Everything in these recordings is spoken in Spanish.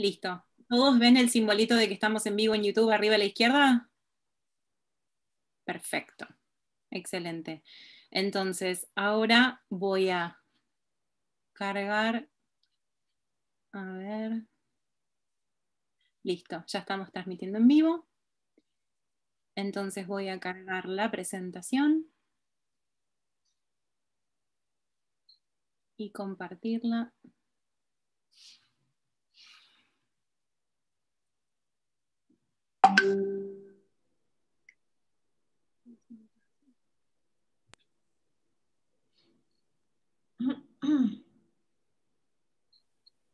Listo. ¿Todos ven el simbolito de que estamos en vivo en YouTube arriba a la izquierda? Perfecto. Excelente. Entonces, ahora voy a cargar. A ver. Listo, ya estamos transmitiendo en vivo. Entonces voy a cargar la presentación. Y compartirla.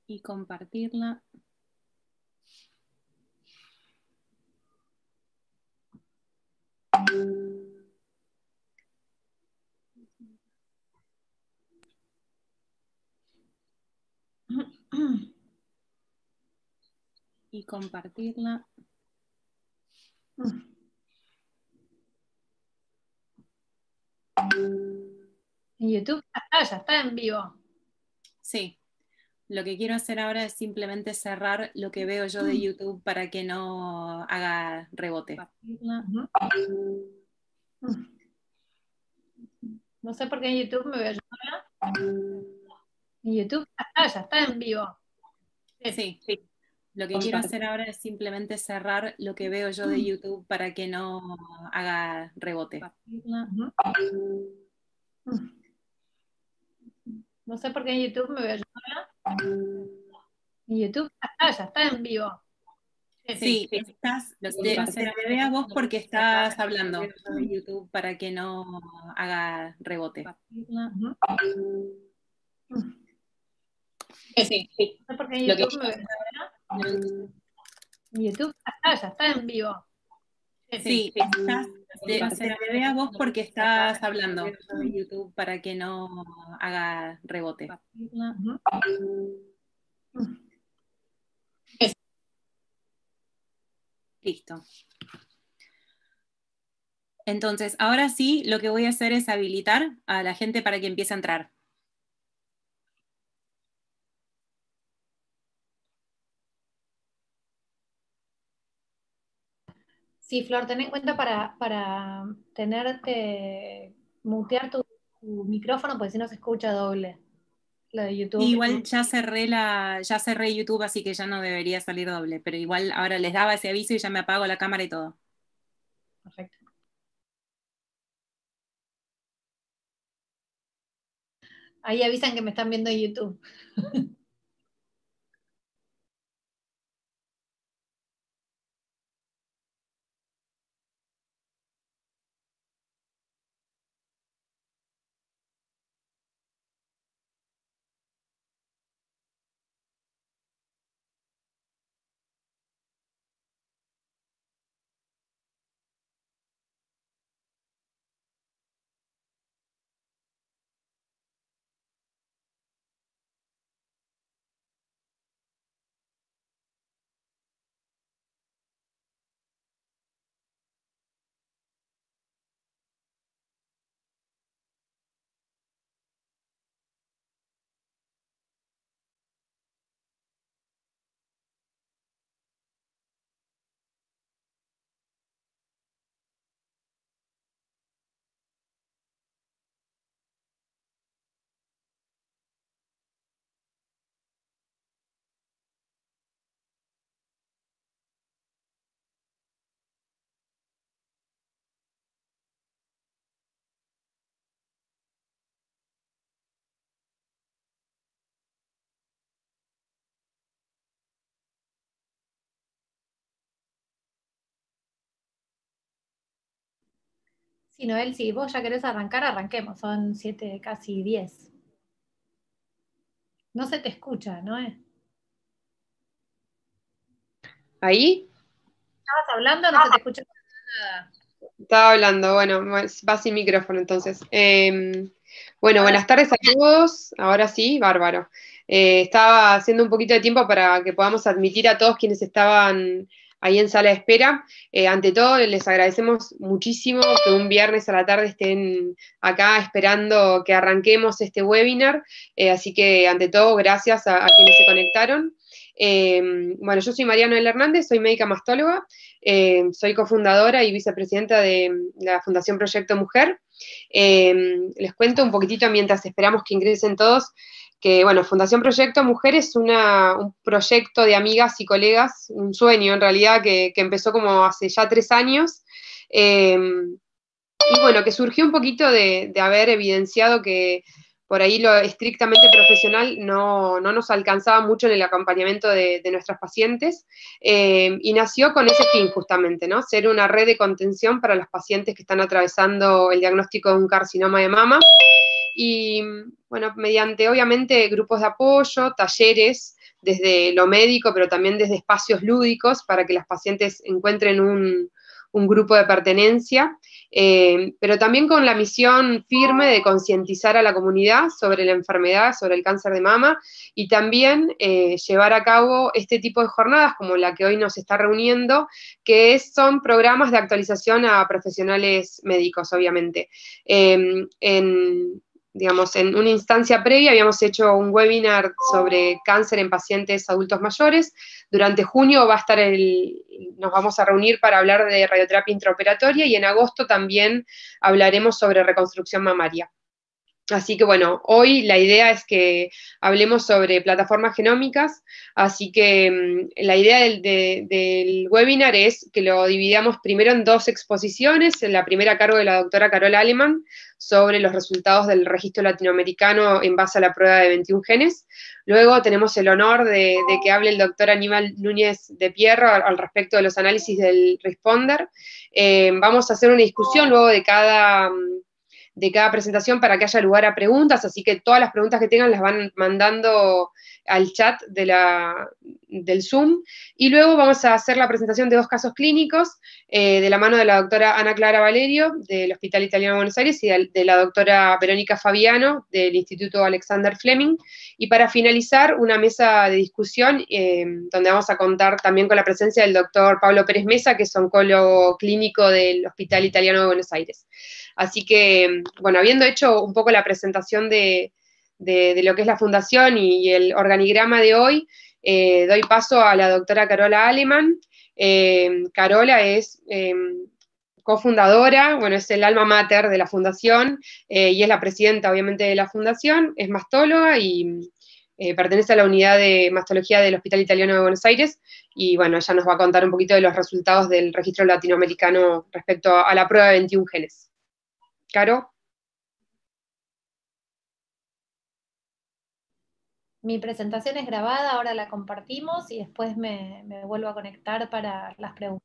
y compartirla. Y compartirla. Mm. En YouTube ya está, ya está en vivo. Sí. Lo que quiero hacer ahora es simplemente cerrar lo que veo yo de mm. YouTube para que no haga rebote. Mm. No sé por qué en YouTube me veo yo. En YouTube ya está, ya está en vivo. Sí, sí. Lo que quiero hacer ahora es simplemente cerrar lo que veo yo de YouTube para que no haga rebote. No sé por qué en YouTube me veo yo En YouTube ya está, ya está en vivo. Sí, estás, lo que te veo a vos porque estás hablando en YouTube para que no haga rebote. Ah. Sí, sí. No sé por qué en YouTube, me veo, en YouTube está, ya está en vivo. Sí, se te, a vos porque estás hablando YouTube para que no haga rebote. Listo. Entonces, ahora sí, lo que voy a hacer es habilitar a la gente para que empiece a entrar. Sí, Flor, ten en cuenta para, para mutear tu, micrófono, porque si no se escucha doble. Lo de YouTube. Igual ya cerré la, ya cerré YouTube, así que ya no debería salir doble, pero igual ahora les daba ese aviso y ya me apago la cámara y todo. Perfecto. Ahí avisan que me están viendo en YouTube. Sí, Noel, si vos ya querés arrancar, arranquemos. Son siete, casi diez. No se te escucha, es? Eh. ¿Ahí? ¿Estabas hablando? No se te escucha nada. Estaba hablando, bueno, vas sin micrófono entonces. Em, bueno, buenas tardes a todos. Ahora sí, bárbaro. Eh, estaba haciendo un poquito de tiempo para que podamos admitir a todos quienes estaban ahí en sala de espera. Eh, ante todo, les agradecemos muchísimo que un viernes a la tarde estén acá esperando que arranquemos este webinar. Eh, así que, ante todo, gracias a, quienes se conectaron. Eh, bueno, yo soy Mariano El Hernández, soy médica mastóloga, soy cofundadora y vicepresidenta de la Fundación Proyecto Mujer. les cuento un poquitito mientras esperamos que ingresen todos que bueno, Fundación Proyecto Mujer es un proyecto de amigas y colegas, un sueño en realidad que, empezó como hace ya tres años. Em, y bueno, que surgió un poquito de, haber evidenciado que por ahí lo estrictamente profesional no, nos alcanzaba mucho en el acompañamiento de, nuestras pacientes em, y nació con ese fin justamente, ¿no? Ser una red de contención para los pacientes que están atravesando el diagnóstico de un carcinoma de mama y, bueno, mediante obviamente grupos de apoyo, talleres, desde lo médico, pero también desde espacios lúdicos para que las pacientes encuentren un, grupo de pertenencia, eh, pero también con la misión firme de concientizar a la comunidad sobre la enfermedad, sobre el cáncer de mama, y también eh, llevar a cabo este tipo de jornadas como la que hoy nos está reuniendo, que son programas de actualización a profesionales médicos, obviamente. Em, en, digamos, en una instancia previa habíamos hecho un webinar sobre cáncer en pacientes adultos mayores. Durante junio va a estar el, nos vamos a reunir para hablar de radioterapia intraoperatoria y en agosto también hablaremos sobre reconstrucción mamaria. Así que bueno, hoy la idea es que hablemos sobre plataformas genómicas, así que mm, la idea del, webinar es que lo dividamos primero en dos exposiciones, en la primera a cargo de la doctora Carol Aleman sobre los resultados del registro latinoamericano en base a la prueba de 21 genes, luego tenemos el honor de, que hable el doctor Aníbal Núñez de Pierro al, respecto de los análisis del responder, eh, vamos a hacer una discusión luego de cada... Mm, de cada presentación para que haya lugar a preguntas, así que todas las preguntas que tengan las van mandando al chat del Zoom. Y luego vamos a hacer la presentación de dos casos clínicos eh, de la mano de la doctora Ana Clara Valerio del Hospital Italiano de Buenos Aires y de, la doctora Verónica Fabiano del Instituto Alexander Fleming. Y para finalizar, una mesa de discusión em, donde vamos a contar también con la presencia del doctor Pablo Pérez Mesa, que es oncólogo clínico del Hospital Italiano de Buenos Aires. Así que, bueno, habiendo hecho un poco la presentación de, lo que es la fundación y, el organigrama de hoy, eh, doy paso a la doctora Carola Aleman. Eh, Carola es em, cofundadora, bueno, es el alma mater de la fundación eh, y es la presidenta, obviamente, de la fundación, es mastóloga y pertenece a la unidad de mastología del Hospital Italiano de Buenos Aires. Y bueno, ella nos va a contar un poquito de los resultados del registro latinoamericano respecto a la prueba de 21 genes. Caro. Mi presentación es grabada, ahora la compartimos y después me, me vuelvo a conectar para las preguntas.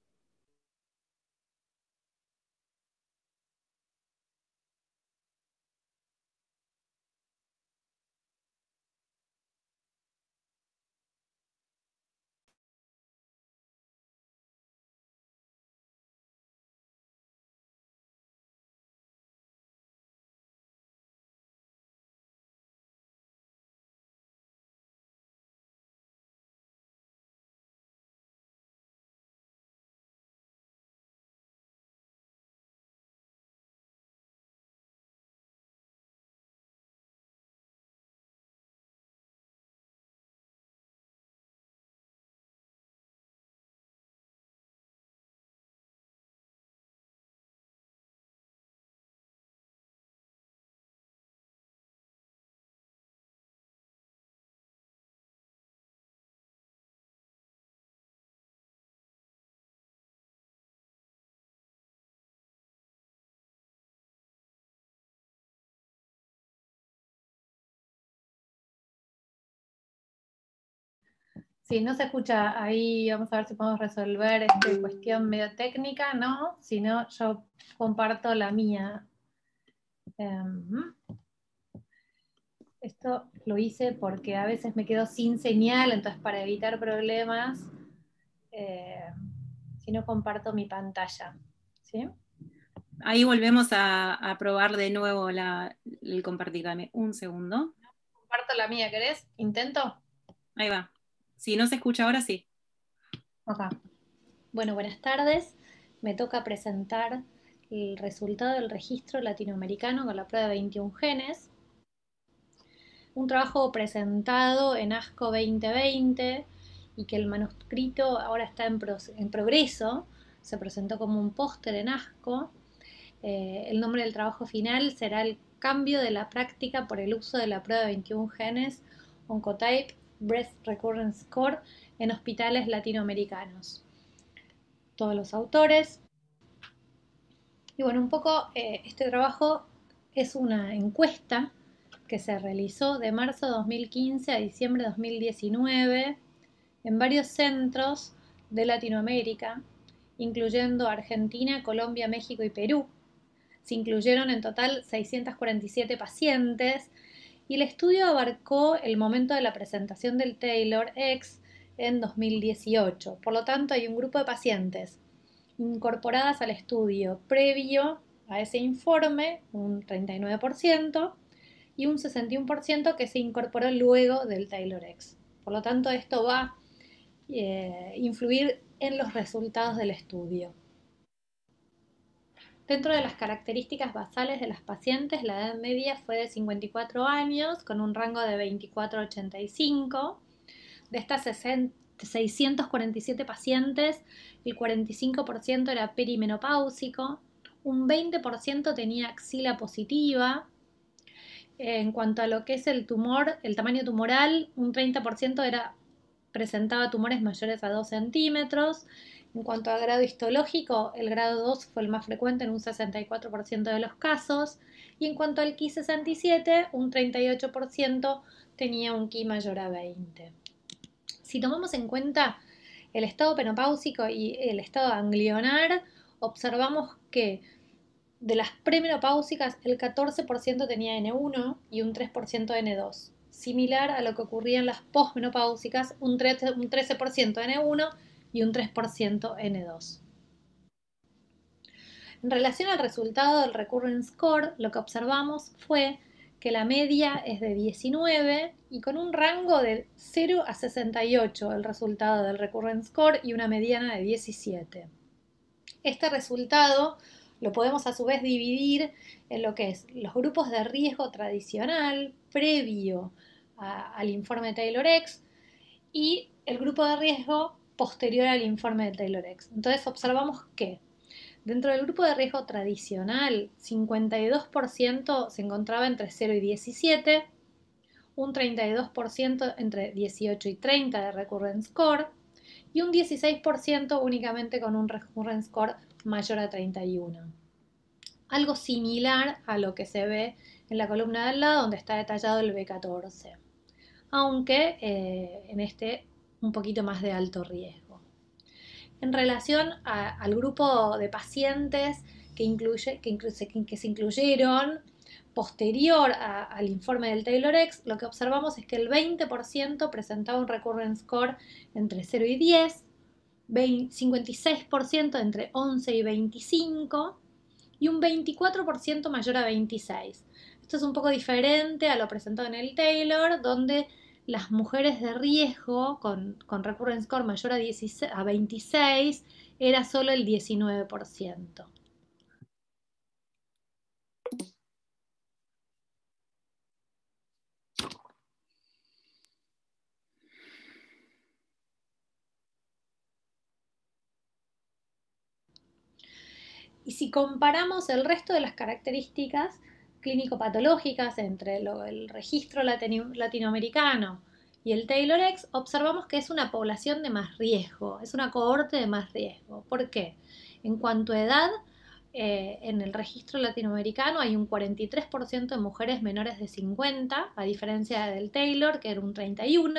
Sí, no se escucha. Ahí vamos a ver si podemos resolver esta cuestión medio técnica, ¿no? Si no, yo comparto la mía. Em, esto lo hice porque a veces me quedo sin señal, entonces para evitar problemas, eh, si no comparto mi pantalla. ¿sí? Ahí volvemos a, probar de nuevo la, el compartir. un segundo. Comparto la mía, ¿querés? Intento. Ahí va. Si no se escucha ahora, sí. Bueno, buenas tardes. Me toca presentar el resultado del registro latinoamericano con la prueba de 21 genes. Un trabajo presentado en ASCO 2020 y que el manuscrito ahora está en, progreso. Se presentó como un póster en ASCO. Eh, el nombre del trabajo final será el cambio de la práctica por el uso de la prueba de 21 genes Oncotype Breast Recurrence Score en hospitales latinoamericanos. Todos los autores. Y bueno, un poco eh, este trabajo es una encuesta que se realizó de marzo de 2015 a diciembre de 2019 en varios centros de Latinoamérica, incluyendo Argentina, Colombia, México y Perú. Se incluyeron en total 647 pacientes y el estudio abarcó el momento de la presentación del Taylor X en 2018. Por lo tanto, hay un grupo de pacientes incorporadas al estudio previo a ese informe, un 39%, y un 61% que se incorporó luego del Taylor X. Por lo tanto, esto va a eh, influir en los resultados del estudio. Dentro de las características basales de las pacientes, la edad media fue de 54 años, con un rango de 24 a 85. De estas 647 pacientes, el 45% era perimenopáusico, un 20% tenía axila positiva. En cuanto a lo que es el tumor, el tamaño tumoral, un 30% era, presentaba tumores mayores a 2 centímetros en cuanto a grado histológico, el grado 2 fue el más frecuente en un 64% de los casos y en cuanto al Ki 67, un 38% tenía un Ki mayor a 20. Si tomamos en cuenta el estado penopáusico y el estado anglionar, observamos que de las premenopáusicas el 14% tenía N1 y un 3% N2, similar a lo que ocurría en las posmenopáusicas, un 13% N1 y un 3% N2. En relación al resultado del recurrence Score, lo que observamos fue que la media es de 19 y con un rango de 0 a 68 el resultado del recurrence Score y una mediana de 17. Este resultado lo podemos a su vez dividir en lo que es los grupos de riesgo tradicional previo al informe Taylor-X y el grupo de riesgo posterior al informe de Taylor-X. Entonces observamos que dentro del grupo de riesgo tradicional, 52% se encontraba entre 0 y 17, un 32% entre 18 y 30 de recurrence score y un 16% únicamente con un recurrence score mayor a 31. Algo similar a lo que se ve en la columna de al lado donde está detallado el B14. Aunque eh, en este un poquito más de alto riesgo. En relación al grupo de pacientes que, incluye, que, se incluyeron posterior al informe del Taylor-X, lo que observamos es que el 20% presentaba un recurrence score entre 0 y 10, 56% entre 11 y 25 y un 24% mayor a 26. Esto es un poco diferente a lo presentado en el Taylor, donde las mujeres de riesgo con, con recurrence score mayor a, 16, a 26 era solo el 19%. Y si comparamos el resto de las características, clínico-patológicas entre el, registro latinoamericano y el Taylor X, observamos que es una población de más riesgo, es una cohorte de más riesgo. ¿Por qué? En cuanto a edad, eh, en el registro latinoamericano hay un 43% de mujeres menores de 50, a diferencia del Taylor, que era un 31.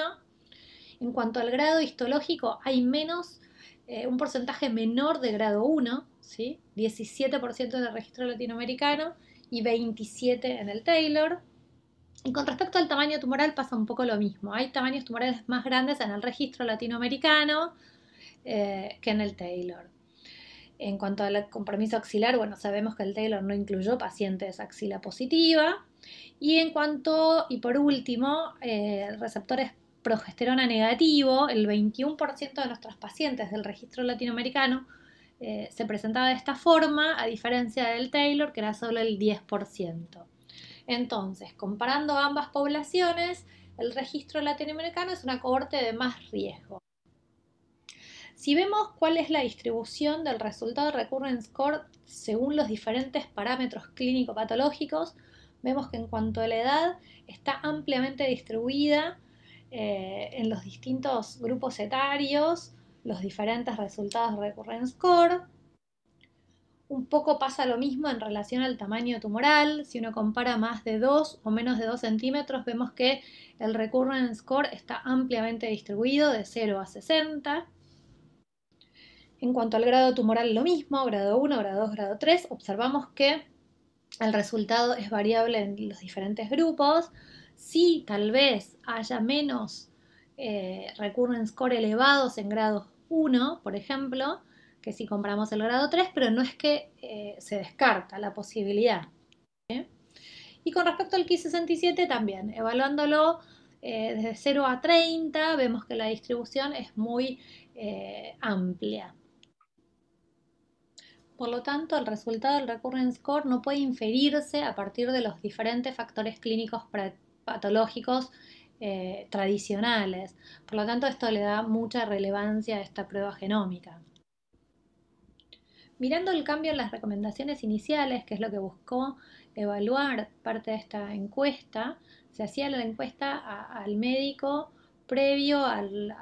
En cuanto al grado histológico, hay menos, eh, un porcentaje menor de grado 1, ¿sí? 17% del registro latinoamericano y 27 en el Taylor. Y con respecto al tamaño tumoral pasa un poco lo mismo. Hay tamaños tumorales más grandes en el registro latinoamericano eh, que en el Taylor. En cuanto al compromiso axilar, bueno, sabemos que el Taylor no incluyó pacientes axila positiva. Y en cuanto, y por último, receptor eh, receptores progesterona negativo, el 21% de nuestros pacientes del registro latinoamericano eh, se presentaba de esta forma, a diferencia del Taylor, que era solo el 10%. Entonces, comparando ambas poblaciones, el registro latinoamericano es una cohorte de más riesgo. Si vemos cuál es la distribución del resultado de Recurrence Score según los diferentes parámetros clínico-patológicos, vemos que en cuanto a la edad está ampliamente distribuida eh, en los distintos grupos etarios, los diferentes resultados de recurrence Score. Un poco pasa lo mismo en relación al tamaño tumoral. Si uno compara más de 2 o menos de 2 centímetros, vemos que el recurrence Score está ampliamente distribuido de 0 a 60. En cuanto al grado tumoral, lo mismo, grado 1, grado 2, grado 3. Observamos que el resultado es variable en los diferentes grupos. Si tal vez haya menos eh, recurrence score elevados en grados 1, por ejemplo, que si compramos el grado 3, pero no es que eh, se descarta la posibilidad. ¿eh? Y con respecto al k 67 también, evaluándolo eh, desde 0 a 30, vemos que la distribución es muy amplia. Por lo tanto, el resultado del recurrence score no puede inferirse a partir de los diferentes factores clínicos patológicos eh, tradicionales. Por lo tanto, esto le da mucha relevancia a esta prueba genómica. Mirando el cambio en las recomendaciones iniciales, que es lo que buscó evaluar parte de esta encuesta, se hacía la encuesta al médico previo al,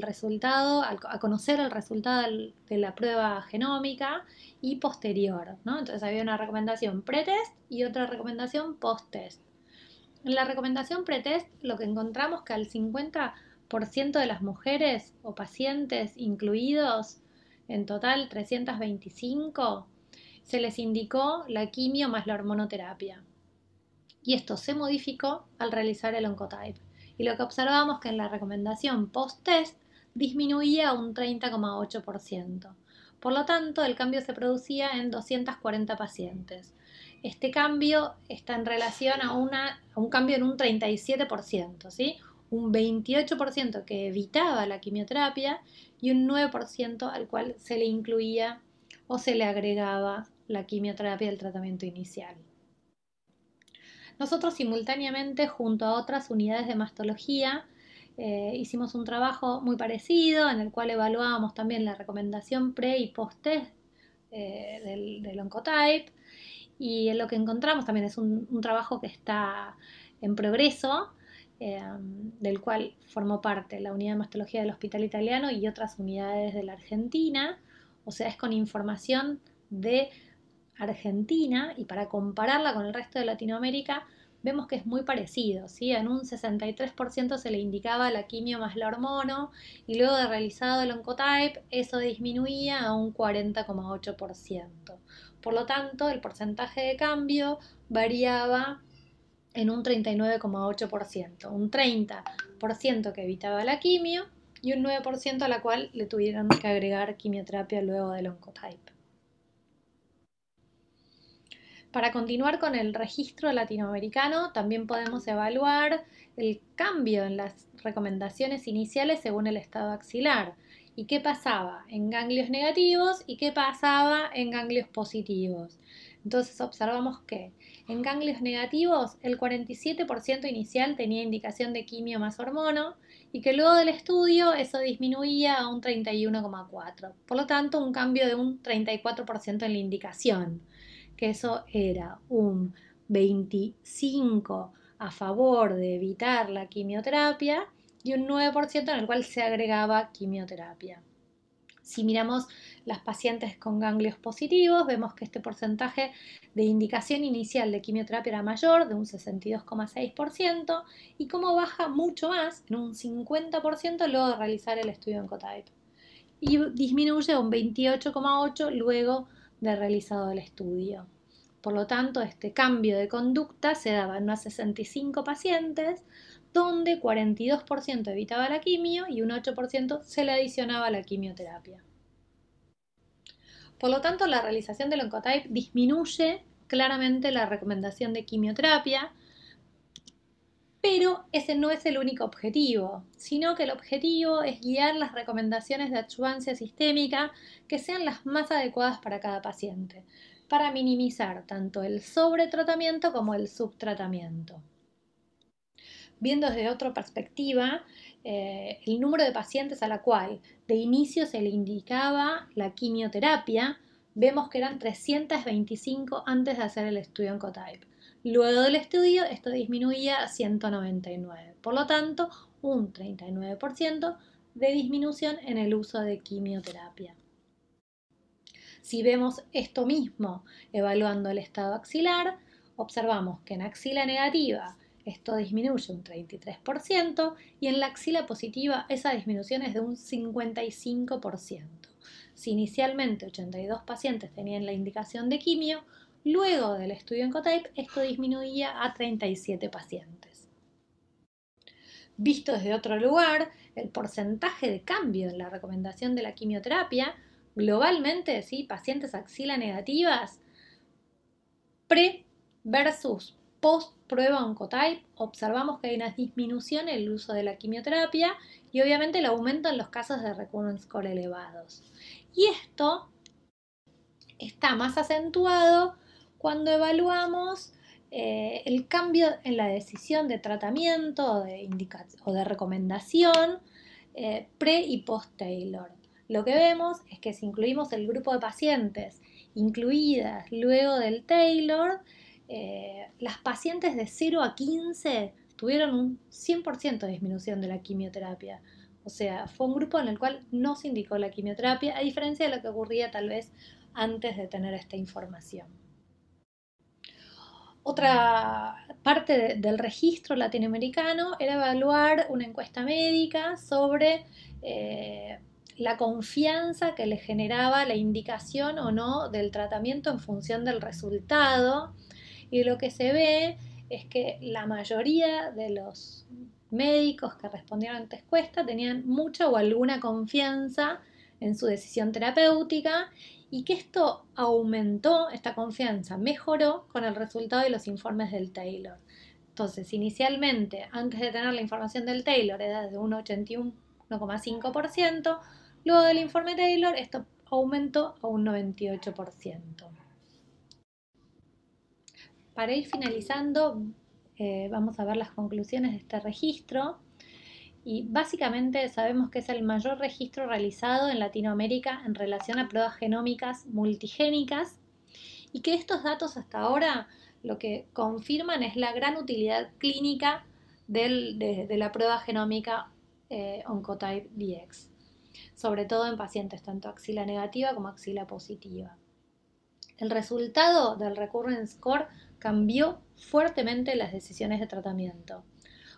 resultado, a conocer el resultado de la prueba genómica y posterior. Entonces había una recomendación pretest y otra recomendación post-test. En la recomendación pretest lo que encontramos que al 50% de las mujeres o pacientes incluidos, en total 325, se les indicó la quimio más la hormonoterapia. Y esto se modificó al realizar el Oncotype. Y lo que observamos que en la recomendación post-test disminuía un 30,8%. Por lo tanto, el cambio se producía en 240 pacientes, este cambio está en relación a, un cambio en un 37%, ¿sí? un 28% que evitaba la quimioterapia y un 9% al cual se le incluía o se le agregaba la quimioterapia del tratamiento inicial. Nosotros simultáneamente, junto a otras unidades de mastología, eh, hicimos un trabajo muy parecido en el cual evaluábamos también la recomendación pre y post eh, del Oncotype y lo que encontramos también es un, trabajo que está en progreso, em, del cual formó parte la unidad de mastología del Hospital Italiano y otras unidades de la Argentina, o sea, es con información de Argentina y para compararla con el resto de Latinoamérica, vemos que es muy parecido, En un 63% se le indicaba la quimio más la hormona y luego de realizado el oncotype eso disminuía a un 40,8%. Por lo tanto, el porcentaje de cambio variaba en un 39,8%, un 30% que evitaba la quimio y un 9% a la cual le tuvieron que agregar quimioterapia luego del oncotype. Para continuar con el registro latinoamericano, también podemos evaluar el cambio en las recomendaciones iniciales según el estado axilar. ¿Y qué pasaba en ganglios negativos y qué pasaba en ganglios positivos? Entonces observamos que en ganglios negativos el 47% inicial tenía indicación de quimio más hormono y que luego del estudio eso disminuía a un 31,4%. Por lo tanto, un cambio de un 34% en la indicación, que eso era un 25% a favor de evitar la quimioterapia y un 9% en el cual se agregaba quimioterapia. Si miramos las pacientes con ganglios positivos, vemos que este porcentaje de indicación inicial de quimioterapia era mayor, de un 62,6%, y cómo baja mucho más, en un 50% luego de realizar el estudio en Cotype. Y disminuye un 28,8% luego de realizado el estudio. Por lo tanto, este cambio de conducta se daba en unas 65 pacientes, donde 42% evitaba la quimio y un 8% se le adicionaba a la quimioterapia. Por lo tanto, la realización del Oncotype disminuye claramente la recomendación de quimioterapia, pero ese no es el único objetivo, sino que el objetivo es guiar las recomendaciones de adjuvancia sistémica que sean las más adecuadas para cada paciente, para minimizar tanto el sobretratamiento como el subtratamiento viendo desde otra perspectiva eh, el número de pacientes a la cual de inicio se le indicaba la quimioterapia, vemos que eran 325 antes de hacer el estudio en Cotype. Luego del estudio, esto disminuía a 199. Por lo tanto, un 39% de disminución en el uso de quimioterapia. Si vemos esto mismo evaluando el estado axilar, observamos que en axila negativa esto disminuye un 33% y en la axila positiva esa disminución es de un 55%. Si inicialmente 82 pacientes tenían la indicación de quimio, luego del estudio en Cotype esto disminuía a 37 pacientes. Visto desde otro lugar, el porcentaje de cambio en la recomendación de la quimioterapia, globalmente, ¿sí? pacientes axila negativas, pre versus post prueba Oncotype observamos que hay una disminución en el uso de la quimioterapia y obviamente el aumento en los casos de recurrence score elevados. Y esto está más acentuado cuando evaluamos eh, el cambio en la decisión de tratamiento o de, recomendación eh, pre y post Taylor. Lo que vemos es que si incluimos el grupo de pacientes incluidas luego del Taylor, eh, las pacientes de 0 a 15 tuvieron un 100% de disminución de la quimioterapia. O sea, fue un grupo en el cual no se indicó la quimioterapia, a diferencia de lo que ocurría tal vez antes de tener esta información. Otra parte del registro latinoamericano era evaluar una encuesta médica sobre eh, la confianza que le generaba la indicación o no del tratamiento en función del resultado y lo que se ve es que la mayoría de los médicos que respondieron ante encuesta tenían mucha o alguna confianza en su decisión terapéutica y que esto aumentó, esta confianza mejoró con el resultado de los informes del Taylor. Entonces, inicialmente, antes de tener la información del Taylor, era de un 81,5%, luego del informe Taylor, esto aumentó a un 98%. Para ir finalizando, eh, vamos a ver las conclusiones de este registro. Y básicamente sabemos que es el mayor registro realizado en Latinoamérica en relación a pruebas genómicas multigénicas y que estos datos hasta ahora lo que confirman es la gran utilidad clínica de, la prueba genómica eh, Oncotype DX, sobre todo en pacientes tanto axila negativa como axila positiva. El resultado del Recurrence Score cambió fuertemente las decisiones de tratamiento.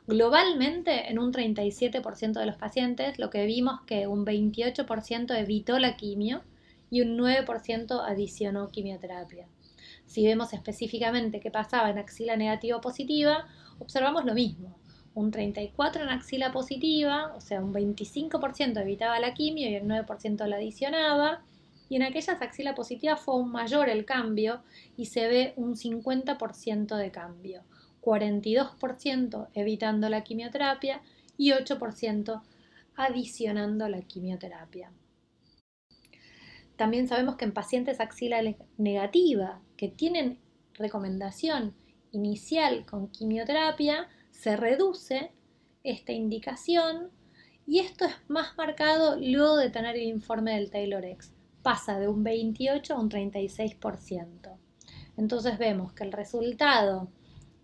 Globalmente, en un 37% de los pacientes, lo que vimos que un 28% evitó la quimio y un 9% adicionó quimioterapia. Si vemos específicamente qué pasaba en axila negativa o positiva, observamos lo mismo. Un 34 en axila positiva, o sea, un 25% evitaba la quimio y el 9% la adicionaba y en aquellas axilas positivas fue aún mayor el cambio y se ve un 50% de cambio, 42% evitando la quimioterapia y 8% adicionando la quimioterapia. También sabemos que en pacientes axila negativa que tienen recomendación inicial con quimioterapia, se reduce esta indicación y esto es más marcado luego de tener el informe del Taylor X pasa de un 28 a un 36%. Entonces vemos que el resultado,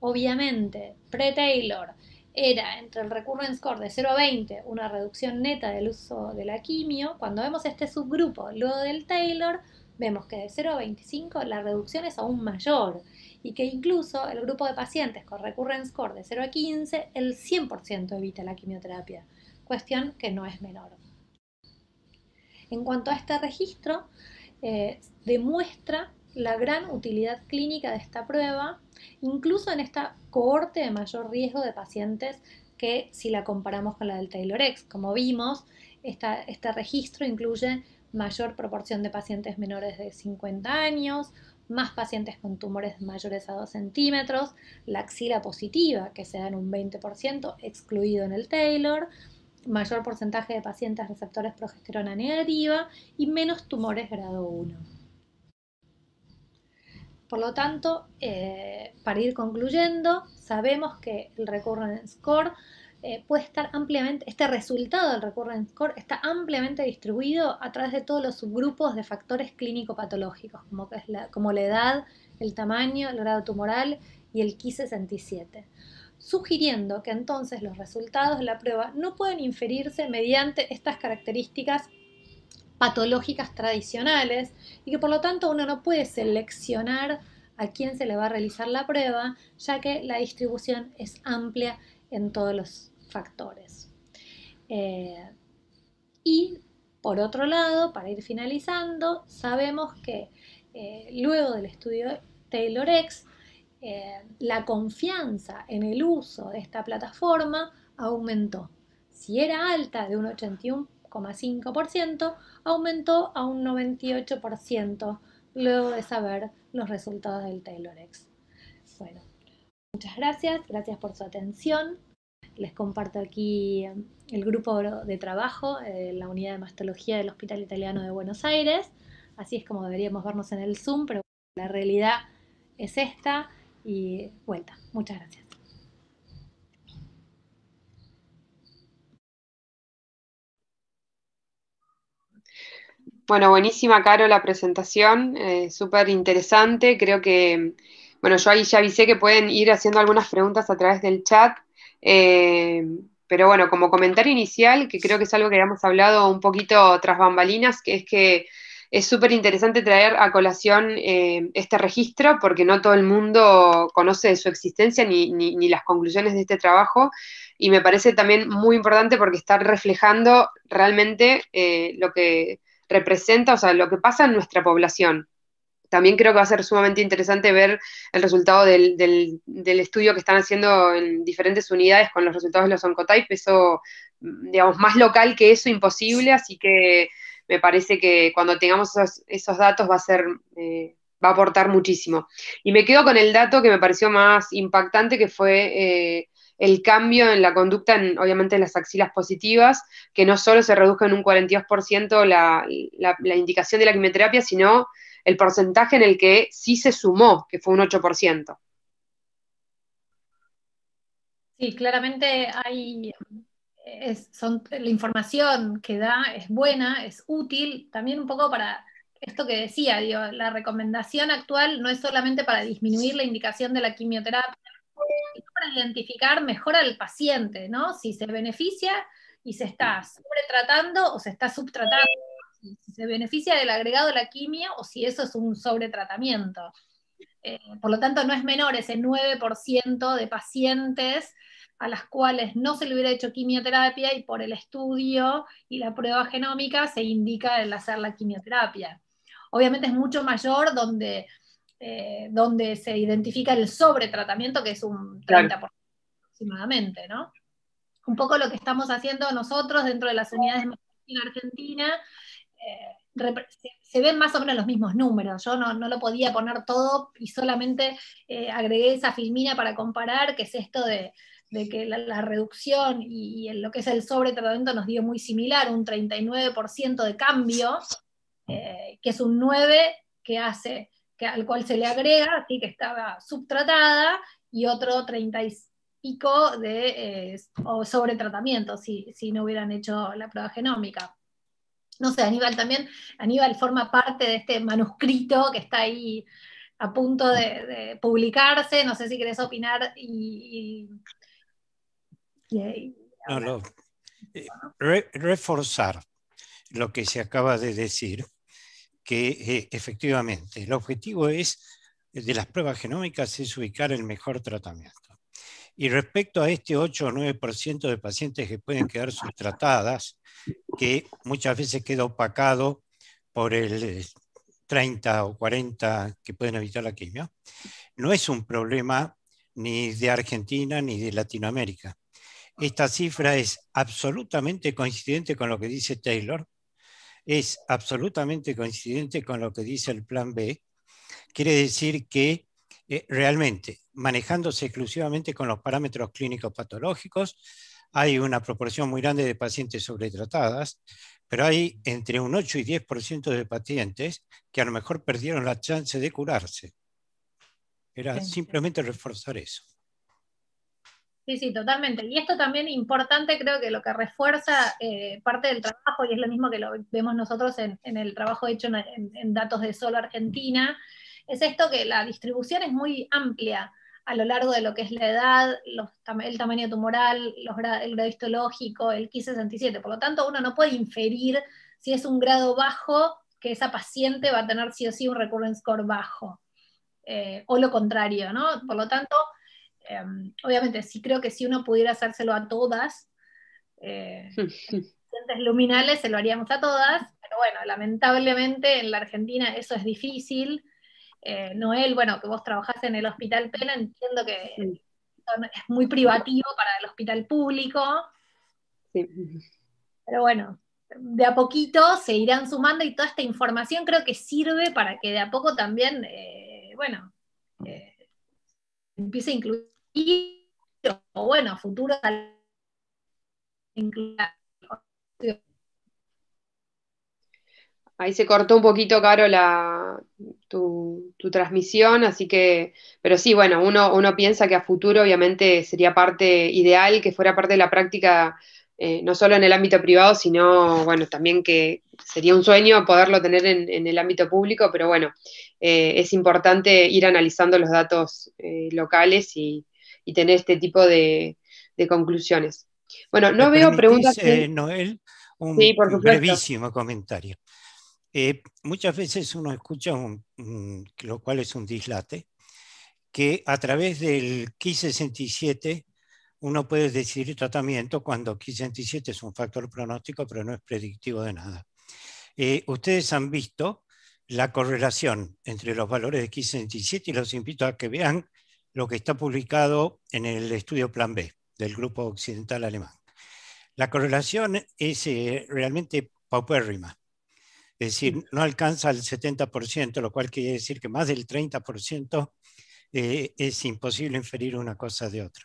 obviamente, pre-Taylor era entre el recurrence score de 0 a 20 una reducción neta del uso de la quimio. Cuando vemos este subgrupo luego del Taylor, vemos que de 0 a 25 la reducción es aún mayor y que incluso el grupo de pacientes con recurrence score de 0 a 15, el 100% evita la quimioterapia, cuestión que no es menor. En cuanto a este registro, eh, demuestra la gran utilidad clínica de esta prueba, incluso en esta cohorte de mayor riesgo de pacientes que si la comparamos con la del Taylor X. Como vimos, este registro incluye mayor proporción de pacientes menores de 50 años, más pacientes con tumores mayores a 2 centímetros, la axila positiva, que se da en un 20%, excluido en el Taylor, mayor porcentaje de pacientes receptores progesterona negativa y menos tumores grado 1. Por lo tanto, eh, para ir concluyendo, sabemos que el recurrence score eh, puede estar ampliamente, este resultado del recurrence score está ampliamente distribuido a través de todos los subgrupos de factores clínico-patológicos, como, la, como la edad, el tamaño, el grado tumoral y el KI67 sugiriendo que entonces los resultados de la prueba no pueden inferirse mediante estas características patológicas tradicionales y que por lo tanto uno no puede seleccionar a quién se le va a realizar la prueba, ya que la distribución es amplia en todos los factores. Eh, y por otro lado, para ir finalizando, sabemos que eh, luego del estudio Taylor X eh, la confianza en el uso de esta plataforma aumentó. Si era alta de un 81,5%, aumentó a un 98% luego de saber los resultados del Taylorex. Bueno, muchas gracias, gracias por su atención. Les comparto aquí eh, el grupo de trabajo, eh, la unidad de mastología del Hospital Italiano de Buenos Aires. Así es como deberíamos vernos en el Zoom, pero la realidad es esta y vuelta. Muchas gracias. Bueno, buenísima, Caro, la presentación, eh, súper interesante. Creo que, bueno, yo ahí ya avisé que pueden ir haciendo algunas preguntas a través del chat. Eh, pero bueno, como comentario inicial, que creo que es algo que habíamos hablado un poquito tras bambalinas, que es que es súper interesante traer a colación eh, este registro porque no todo el mundo conoce de su existencia ni, ni, las conclusiones de este trabajo y me parece también muy importante porque está reflejando realmente eh, lo que representa, o sea, lo que pasa en nuestra población. También creo que va a ser sumamente interesante ver el resultado del, del, estudio que están haciendo en diferentes unidades con los resultados de los oncotypes, eso, mm, digamos, más local que eso, imposible, así que me parece que cuando tengamos esos, datos va a ser, eh, va a aportar muchísimo. Y me quedo con el dato que me pareció más impactante, que fue eh, el cambio en la conducta, en, obviamente, en las axilas positivas, que no solo se redujo en un 42% la indicación de la quimioterapia, sino el porcentaje en el que sí se sumó, que fue un 8%. Sí, claramente hay es, son, la información que da es buena, es útil, también un poco para esto que decía, la recomendación actual no es solamente para disminuir la indicación de la quimioterapia, sino para identificar mejor al paciente, Si se beneficia y se está sobretratando o se está subtratando, si se beneficia del agregado de la quimio o si eso es un sobretratamiento. Eh, por lo tanto, no es menor ese 9% de pacientes a las cuales no se le hubiera hecho quimioterapia y por el estudio y la prueba genómica se indica el hacer la quimioterapia. Obviamente es mucho mayor donde, eh, donde se identifica el sobretratamiento, que es un 30% aproximadamente, ¿no? Un poco lo que estamos haciendo nosotros dentro de las unidades de medicina Argentina, eh, se, ven más o menos los mismos números. Yo no, lo podía poner todo y solamente eh, agregué esa filmina para comparar, que es esto de de que la, reducción y, lo que es el sobretratamiento nos dio muy similar, un 39% de cambio, eh, que es un 9% que hace, que, al cual se le agrega, así que estaba subtratada, y otro 30 pico de eh, sobretratamiento, si, no hubieran hecho la prueba genómica. No sé, Aníbal también, Aníbal forma parte de este manuscrito que está ahí a punto de, publicarse, no sé si querés opinar y reforzar lo que se acaba de decir, que eh, efectivamente el objetivo es de las pruebas genómicas es ubicar el mejor tratamiento. Y respecto a este 8 o 9% de pacientes que pueden quedar sustratadas que muchas veces queda opacado por el 30 eh, o 40 que pueden evitar la quimio, no es un problema ni de Argentina ni de Latinoamérica esta cifra es absolutamente coincidente con lo que dice Taylor, es absolutamente coincidente con lo que dice el plan B. Quiere decir que eh, realmente, manejándose exclusivamente con los parámetros clínicos patológicos, hay una proporción muy grande de pacientes sobretratadas, pero hay entre un 8 y 10% de pacientes que a lo mejor perdieron la chance de curarse. Era simplemente reforzar eso. Sí, sí, totalmente. Y esto también importante, creo que lo que refuerza eh, parte del trabajo, y es lo mismo que lo vemos nosotros en, el trabajo hecho en, datos de Solo Argentina, es esto que la distribución es muy amplia a lo largo de lo que es la edad, el tamaño tumoral, el grado histológico, el 67, Por lo tanto, uno no puede inferir si es un grado bajo que esa paciente va a tener sí o sí un recurrence score bajo, eh, o lo contrario, ¿no? Por lo tanto, Em, obviamente sí creo que si uno pudiera hacérselo a todas, eh, luminales se lo haríamos a todas, pero bueno, lamentablemente en la Argentina eso es difícil. Eh, Noel, bueno, que vos trabajás en el Hospital Pena, entiendo que es muy privativo para el hospital público. Sí. Pero bueno, de a poquito se irán sumando y toda esta información creo que sirve para que de a poco también, eh, bueno, eh, empiece a incluir y, bueno, futuro Ahí se cortó un poquito, Caro, la, tu, transmisión, así que, pero sí, bueno, uno, piensa que a futuro obviamente sería parte ideal, que fuera parte de la práctica, eh, no solo en el ámbito privado, sino, bueno, también que sería un sueño poderlo tener en, el ámbito público, pero bueno, eh, es importante ir analizando los datos eh, locales y, y tener este tipo de, conclusiones. Bueno, no veo preguntas. Eh, Noel, un brevísimo comentario. Eh, muchas veces uno escucha, lo cual es un dislate, que a través del Ki67 uno puede decidir tratamiento cuando Ki67 es un factor pronóstico, pero no es predictivo de nada. Eh, ustedes han visto la correlación entre los valores de Ki67 y los invito a que vean lo que está publicado en el estudio Plan B del Grupo Occidental Alemán. La correlación es eh, realmente paupérrima, es decir, no alcanza el 70%, lo cual quiere decir que más del 30% eh, es imposible inferir una cosa de otra.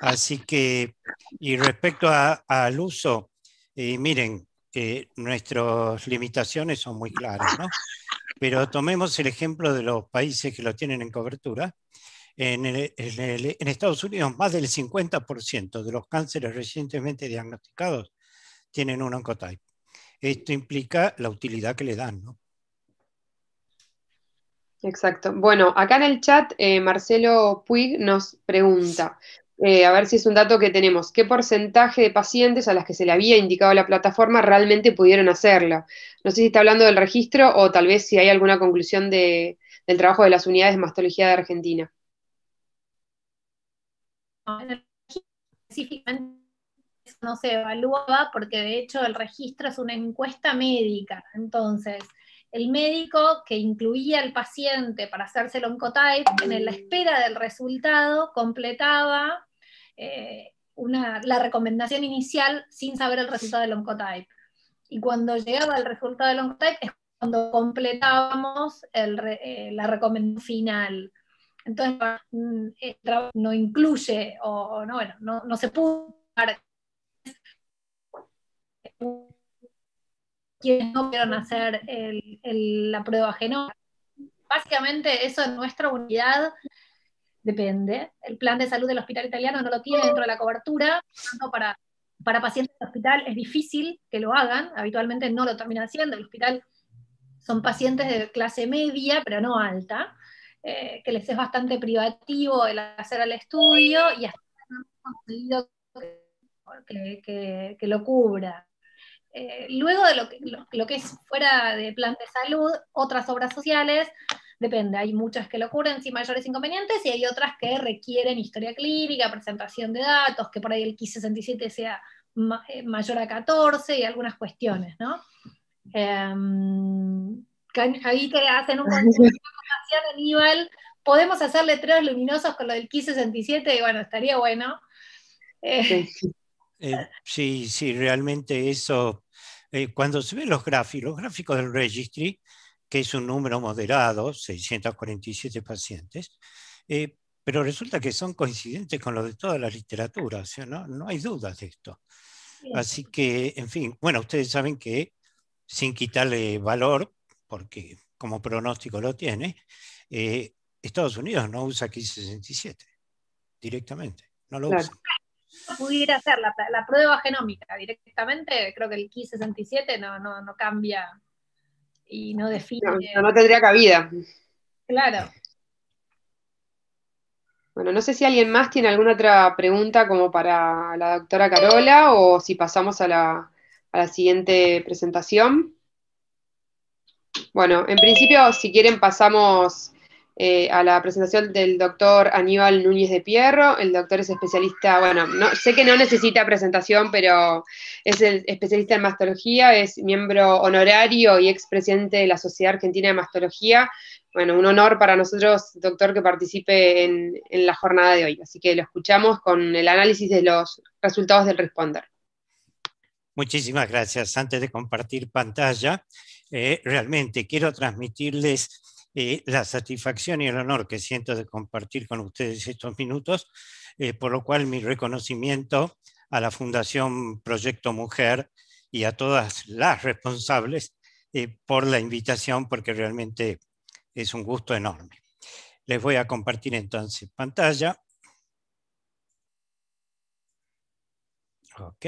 Así que, y respecto al uso, eh, miren, nuestras limitaciones son muy claras, ¿no? Pero tomemos el ejemplo de los países que lo tienen en cobertura, en, Estados Unidos, más del 50% de los cánceres recientemente diagnosticados tienen un oncotype. Esto implica la utilidad que le dan, ¿no? Exacto. Bueno, acá en el chat eh, Marcelo Puig nos pregunta, eh, a ver si es un dato que tenemos, ¿qué porcentaje de pacientes a las que se le había indicado la plataforma realmente pudieron hacerlo? No sé si está hablando del registro o tal vez si hay alguna conclusión del trabajo de las unidades de mastología de Argentina en el específicamente no se evaluaba porque de hecho el registro es una encuesta médica. Entonces, el médico que incluía al paciente para hacerse el oncotype, en la espera del resultado, completaba eh, la recomendación inicial sin saber el resultado del oncotype. Y cuando llegaba el resultado del oncotype es cuando completábamos eh, la recomendación final. Entonces, mm, el trabajo no incluye o, no, bueno, no, se pudo quienes no pudieron hacer la prueba genómica. Básicamente eso en nuestra unidad depende. El plan de salud del hospital italiano no lo tiene dentro de la cobertura, para, para pacientes del hospital es difícil que lo hagan, habitualmente no lo terminan haciendo, el hospital son pacientes de clase media, pero no alta. Eh, que les es bastante privativo el hacer el estudio y hasta conseguido que, que, que, lo cubra. Eh, luego de lo que, lo, que, es fuera de plan de salud, otras obras sociales, depende, hay muchas que lo cubren sin mayores inconvenientes y hay otras que requieren historia clínica, presentación de datos, que por ahí el X67 sea eh, mayor a 14 y algunas cuestiones, ¿no? Eh, ahí te hacen un Aníbal, podemos hacer letreros luminosos con lo del 1567, y bueno, estaría bueno. Eh, eh, sí, sí, realmente eso, eh, cuando se ven los gráficos, los gráficos del registry, que es un número moderado, 647 pacientes, pero resulta que son coincidentes con los de toda la literatura, no, no hay dudas de esto. Así que, en fin, bueno, ustedes saben que sin quitarle valor, porque como pronóstico lo tiene, eh, Estados Unidos no usa KISS-67 directamente, no lo usa. pudiera hacer la, prueba genómica directamente, creo que el K67 no, no, no cambia y no define. No, tendría cabida. Claro. Bueno, no sé si alguien más tiene alguna otra pregunta como para la doctora Carola o si pasamos a la siguiente presentación. Bueno, en principio, si quieren, pasamos eh, a la presentación del doctor Aníbal Núñez de Pierro. El doctor es especialista, bueno, sé que no necesita presentación, pero es el especialista en mastología, es miembro honorario y expresidente de la Sociedad Argentina de Mastología. Bueno, un honor para nosotros, doctor, que participe en, en la jornada de hoy. Así que lo escuchamos con el análisis de los resultados del responder. Muchísimas gracias. Antes de compartir pantalla, eh, realmente quiero transmitirles eh, la satisfacción y el honor que siento de compartir con ustedes estos minutos, eh, por lo cual mi reconocimiento a la Fundación Proyecto Mujer y a todas las responsables por la invitación, porque realmente es un gusto enorme. Les voy a compartir entonces pantalla. Ok.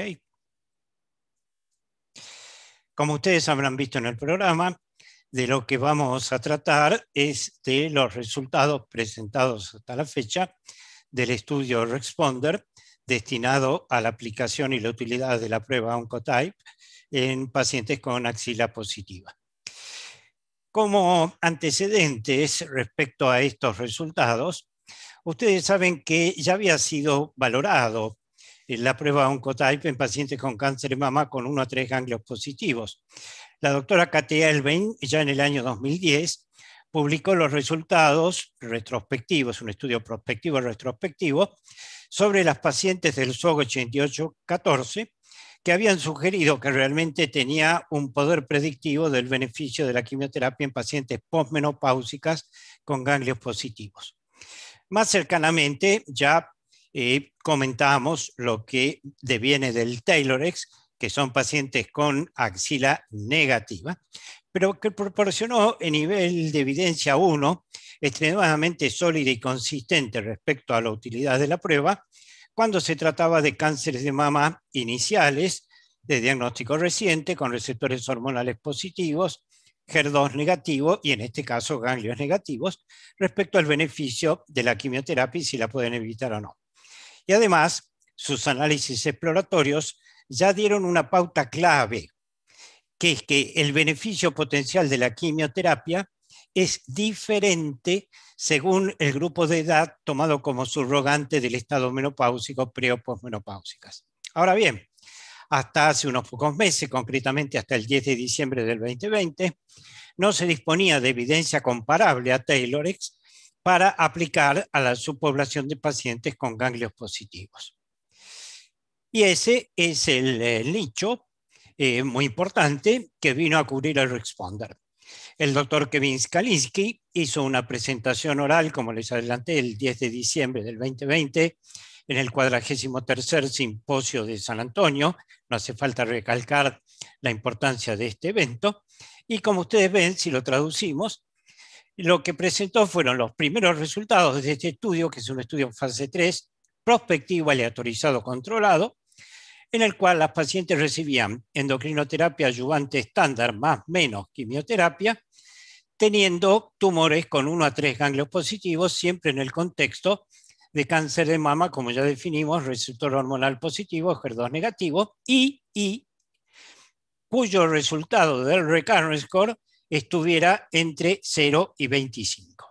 Como ustedes habrán visto en el programa, de lo que vamos a tratar es de los resultados presentados hasta la fecha del estudio Responder destinado a la aplicación y la utilidad de la prueba Oncotype en pacientes con axila positiva. Como antecedentes respecto a estos resultados, ustedes saben que ya había sido valorado eh, la prueba Oncotype en pacientes con cáncer de mama con uno a tres ganglios positivos. La doctora Katia Elbein, ya en el año 2010, publicó los resultados retrospectivos, un estudio prospectivo retrospectivo, sobre las pacientes del SOG 8814 que habían sugerido que realmente tenía un poder predictivo del beneficio de la quimioterapia en pacientes postmenopáusicas con ganglios positivos. Más cercanamente, ya comentábamos comentamos lo que deviene del Taylorex, que son pacientes con axila negativa, pero que proporcionó el nivel de evidencia 1 extremadamente sólida y consistente respecto a la utilidad de la prueba cuando se trataba de cánceres de mama iniciales de diagnóstico reciente con receptores hormonales positivos, HER2 negativo y en este caso ganglios negativos respecto al beneficio de la quimioterapia y si la pueden evitar o no. Y además, sus análisis exploratorios ya dieron una pauta clave, que es que el beneficio potencial de la quimioterapia es diferente según el grupo de edad tomado como subrogante del estado menopáusico, pre o posmenopáusicas. Ahora bien, hasta hace unos pocos meses, concretamente hasta el 10 de diciembre del 2020, no se disponía de evidencia comparable a Taylorex para aplicar a la subpoblación de pacientes con ganglios positivos. Y ese es el, nicho eh, muy importante que vino a cubrir el Responder. El doctor Kevin Skalinski hizo una presentación oral, como les adelanté, el 10 de diciembre del 2020 en el 43 Simposio de San Antonio. No hace falta recalcar la importancia de este evento. Y como ustedes ven, si lo traducimos, lo que presentó fueron los primeros resultados de este estudio, que es un estudio en fase 3, prospectivo, aleatorizado, controlado, en el cual las pacientes recibían endocrinoterapia ayudante estándar más menos quimioterapia, teniendo tumores con 1 a 3 ganglios positivos, siempre en el contexto de cáncer de mama, como ya definimos, receptor hormonal positivo, HER2 negativo, y, y cuyo resultado del recurrence score estuviera entre 0 y 25.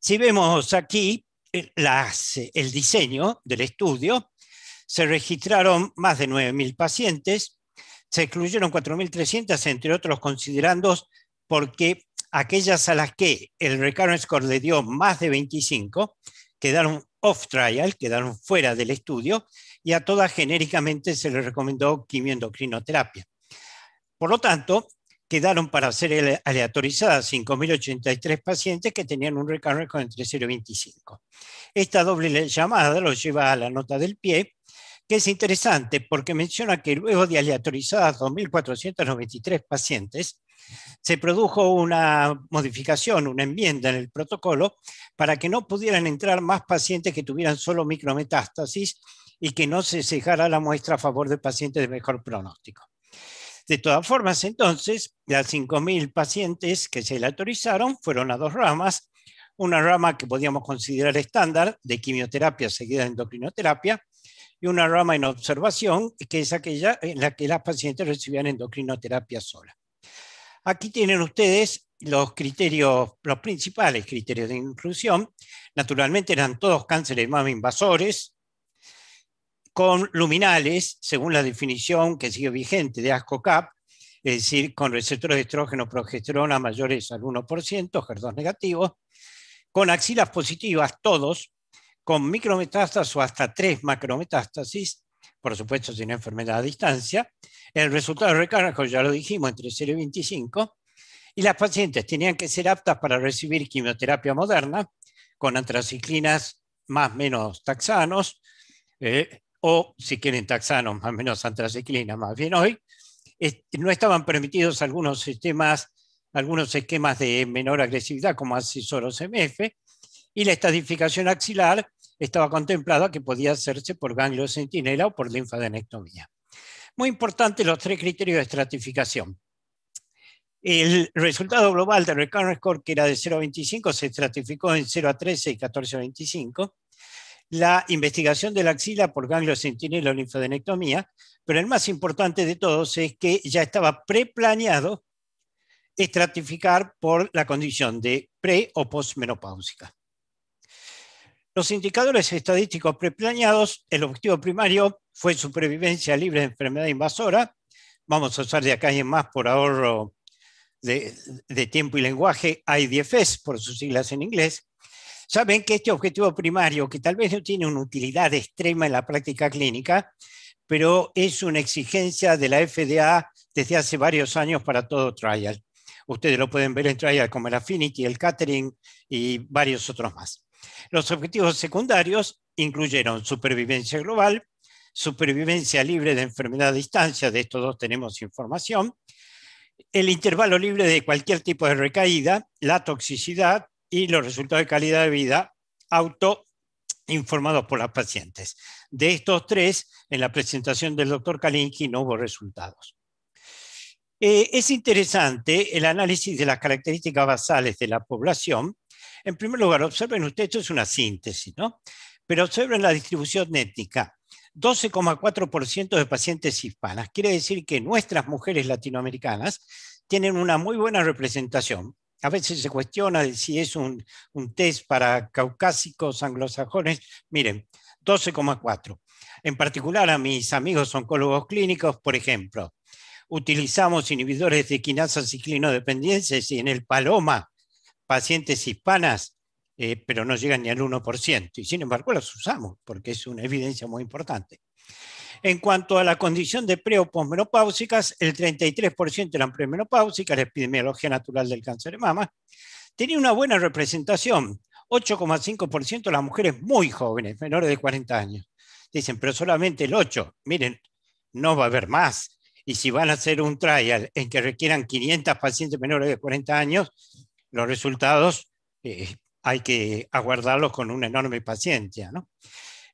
Si vemos aquí eh, eh, el diseño del estudio, se registraron más de 9.000 pacientes, se excluyeron 4.300, entre otros considerandos porque aquellas a las que el recurrence score le dio más de 25 quedaron off trial, quedaron fuera del estudio, y a todas genéricamente se les recomendó quimioendocrinoterapia. Por lo tanto, quedaron para ser aleatorizadas 5.083 pacientes que tenían un recargo entre 0 y 25. Esta doble llamada lo lleva a la nota del pie, que es interesante porque menciona que luego de aleatorizadas 2.493 pacientes, se produjo una modificación, una enmienda en el protocolo para que no pudieran entrar más pacientes que tuvieran solo micrometástasis y que no se cejara la muestra a favor de pacientes de mejor pronóstico. De todas formas, entonces, las 5.000 pacientes que se le autorizaron fueron a dos ramas. Una rama que podíamos considerar estándar de quimioterapia seguida de endocrinoterapia y una rama en observación que es aquella en la que las pacientes recibían endocrinoterapia sola. Aquí tienen ustedes los criterios, los principales criterios de inclusión. Naturalmente eran todos cánceres más invasores, con luminales, según la definición que sigue vigente de ASCO-CAP, es decir, con receptores de estrógeno progesterona mayores al 1%, HER2 negativos, con axilas positivas todos, con micrometástasis o hasta tres macrometástasis, por supuesto sin enfermedad a distancia. El resultado de recargo, ya lo dijimos, entre 0 y 25. Y las pacientes tenían que ser aptas para recibir quimioterapia moderna, con antraciclinas más o menos taxanos, eh, o si quieren taxanos, más o menos antraciclina, más bien hoy, este, no estaban permitidos algunos sistemas, algunos esquemas de menor agresividad como asesoros MF, y la estadificación axilar estaba contemplada que podía hacerse por ganglio centinela o por linfadenectomía. Muy importante los tres criterios de estratificación. El resultado global del Recurrent Score, que era de 0 a 25, se estratificó en 0 a 13 y 14 a 25 la investigación de la axila por ganglio centinela o linfadenectomía, pero el más importante de todos es que ya estaba preplaneado estratificar por la condición de pre o postmenopáusica. Los indicadores estadísticos preplaneados, el objetivo primario fue supervivencia libre de enfermedad invasora. Vamos a usar de acá en más por ahorro de, de tiempo y lenguaje, IDFS e por sus siglas en inglés, saben que este objetivo primario, que tal vez no tiene una utilidad extrema en la práctica clínica, pero es una exigencia de la FDA desde hace varios años para todo trial. Ustedes lo pueden ver en trial como el Affinity, el Catering y varios otros más. Los objetivos secundarios incluyeron supervivencia global, supervivencia libre de enfermedad a distancia, de estos dos tenemos información, el intervalo libre de cualquier tipo de recaída, la toxicidad, y los resultados de calidad de vida autoinformados por las pacientes. De estos tres, en la presentación del doctor Kalinki no hubo resultados. Eh, es interesante el análisis de las características basales de la población. En primer lugar, observen ustedes, esto es una síntesis, ¿no? Pero observen la distribución étnica. 12,4% de pacientes hispanas. Quiere decir que nuestras mujeres latinoamericanas tienen una muy buena representación a veces se cuestiona si es un, test para caucásicos anglosajones. Miren, 12,4. En particular a mis amigos oncólogos clínicos, por ejemplo, utilizamos inhibidores de quinasa ciclinodependientes y en el paloma, pacientes hispanas, eh, pero no llegan ni al 1%. Y sin embargo los usamos porque es una evidencia muy importante. En cuanto a la condición de pre o posmenopáusicas, el 33% eran premenopáusicas, la epidemiología natural del cáncer de mama. Tenía una buena representación, 8,5% de las mujeres muy jóvenes, menores de 40 años. Dicen, pero solamente el 8%. Miren, no va a haber más. Y si van a hacer un trial en que requieran 500 pacientes menores de 40 años, los resultados eh, hay que aguardarlos con una enorme paciencia. ¿no?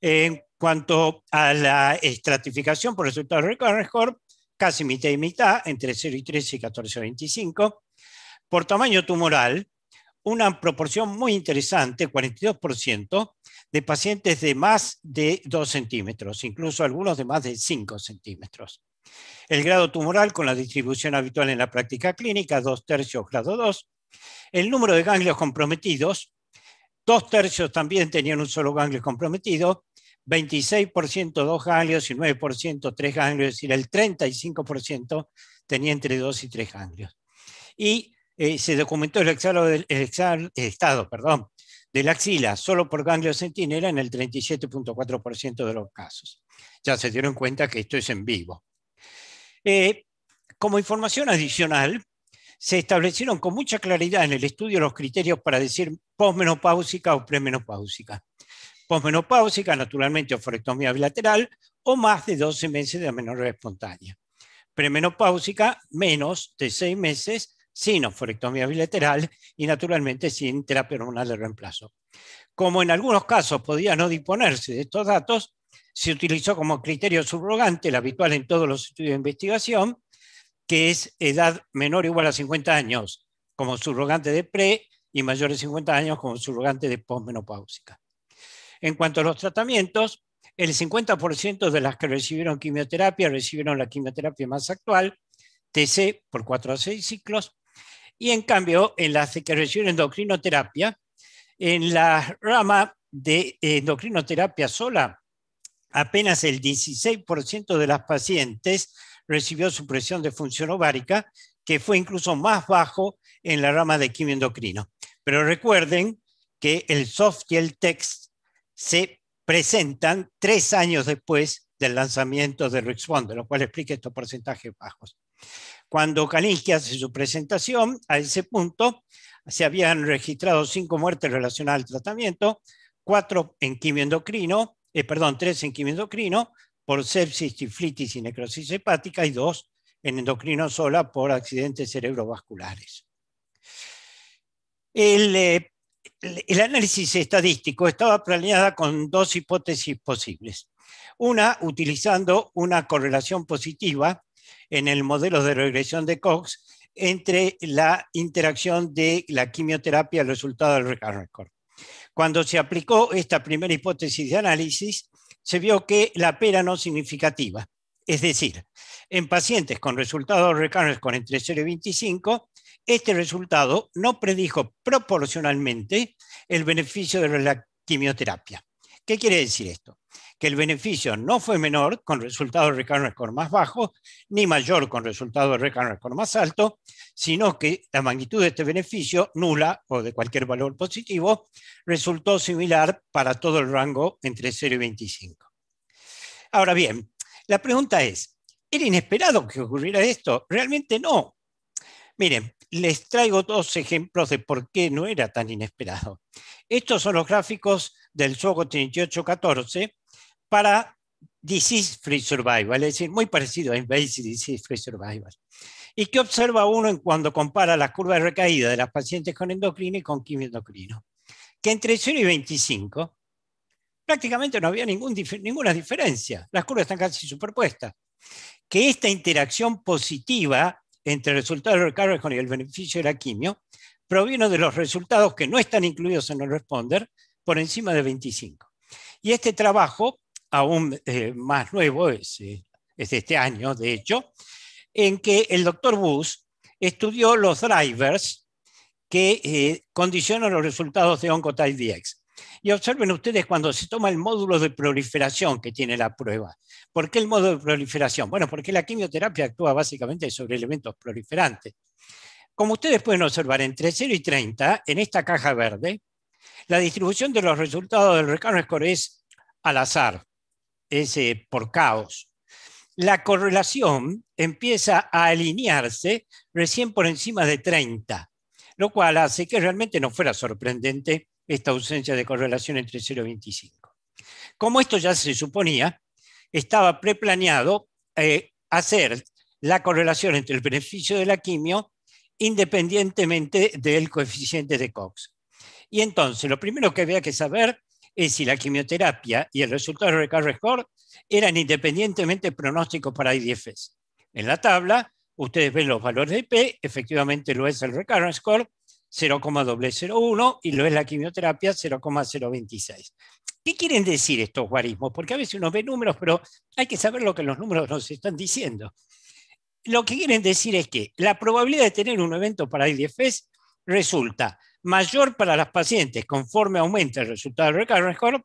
En Cuanto a la estratificación por resultado de Record Score, casi mitad y mitad, entre 0 y 13 y 14 y 25. Por tamaño tumoral, una proporción muy interesante, 42%, de pacientes de más de 2 centímetros, incluso algunos de más de 5 centímetros. El grado tumoral con la distribución habitual en la práctica clínica, 2 tercios grado 2. El número de ganglios comprometidos, 2 tercios también tenían un solo ganglio comprometido 26% dos ganglios y 9% tres ganglios, es decir, el 35% tenía entre dos y tres ganglios. Y eh, se documentó el, del, estado perdón, de la axila solo por ganglio centinela en el 37.4% de los casos. Ya se dieron cuenta que esto es en vivo. Eh, como información adicional, se establecieron con mucha claridad en el estudio los criterios para decir posmenopáusica o premenopáusica posmenopáusica, naturalmente oforectomía bilateral, o más de 12 meses de amenorrea espontánea. Premenopáusica, menos de 6 meses, sin oforectomía bilateral y naturalmente sin terapia hormonal de reemplazo. Como en algunos casos podía no disponerse de estos datos, se utilizó como criterio subrogante, el habitual en todos los estudios de investigación, que es edad menor o igual a 50 años como subrogante de pre y mayor de 50 años como subrogante de posmenopáusica. En cuanto a los tratamientos, el 50% de las que recibieron quimioterapia recibieron la quimioterapia más actual, TC, por 4 a 6 ciclos, y en cambio, en las que recibieron endocrinoterapia, en la rama de endocrinoterapia sola, apenas el 16% de las pacientes recibió supresión de función ovárica, que fue incluso más bajo en la rama de quimioendocrino. Pero recuerden que el soft y el text se presentan tres años después del lanzamiento de Rick lo cual explica estos porcentajes bajos. Cuando Kalinsky hace su presentación, a ese punto se habían registrado cinco muertes relacionadas al tratamiento, cuatro en quimioendocrino, eh, perdón, tres en quimioendocrino por sepsis, tiflitis y necrosis hepática y dos en endocrino sola por accidentes cerebrovasculares. El eh, el análisis estadístico estaba planeada con dos hipótesis posibles. Una, utilizando una correlación positiva en el modelo de regresión de Cox entre la interacción de la quimioterapia y el resultado del record. Cuando se aplicó esta primera hipótesis de análisis, se vio que la pera no significativa. Es decir, en pacientes con resultados recarnes con entre 0 y 25, este resultado no predijo proporcionalmente el beneficio de la quimioterapia. ¿Qué quiere decir esto? Que el beneficio no fue menor con resultados de recurrence score más bajo, ni mayor con resultado de recurrence score más alto, sino que la magnitud de este beneficio, nula o de cualquier valor positivo, resultó similar para todo el rango entre 0 y 25. Ahora bien, la pregunta es, ¿era inesperado que ocurriera esto? Realmente no. Miren, les traigo dos ejemplos de por qué no era tan inesperado. Estos son los gráficos del Sogo 3814 para Disease Free Survival, es decir, muy parecido a Invasive Disease Free Survival. ¿Y qué observa uno cuando compara las curvas de recaída de las pacientes con endocrino y con quimioendocrino? Que entre 0 y 25 prácticamente no había ningún, ninguna diferencia. Las curvas están casi superpuestas. Que esta interacción positiva entre resultado del recargo y el beneficio de la quimio provino de los resultados que no están incluidos en el responder por encima de 25. Y este trabajo, aún eh, más nuevo, eh, es, de este año, de hecho, en que el doctor Bush estudió los drivers que eh, condicionan los resultados de Oncotype DX. Y observen ustedes cuando se toma el módulo de proliferación que tiene la prueba. ¿Por qué el módulo de proliferación? Bueno, porque la quimioterapia actúa básicamente sobre elementos proliferantes. Como ustedes pueden observar, entre 0 y 30, en esta caja verde, la distribución de los resultados del Recano Score es al azar, es eh, por caos. La correlación empieza a alinearse recién por encima de 30, lo cual hace que realmente no fuera sorprendente esta ausencia de correlación entre 0 y 25. Como esto ya se suponía, estaba preplaneado eh, hacer la correlación entre el beneficio de la quimio independientemente del coeficiente de Cox. Y entonces, lo primero que había que saber es si la quimioterapia y el resultado del Recovery Score eran independientemente pronósticos para IDFs. En la tabla, ustedes ven los valores de P, efectivamente lo es el Recurrence Score, 0,001 y lo es la quimioterapia 0,026. ¿Qué quieren decir estos guarismos? Porque a veces uno ve números, pero hay que saber lo que los números nos están diciendo. Lo que quieren decir es que la probabilidad de tener un evento para el resulta mayor para las pacientes conforme aumenta el resultado del score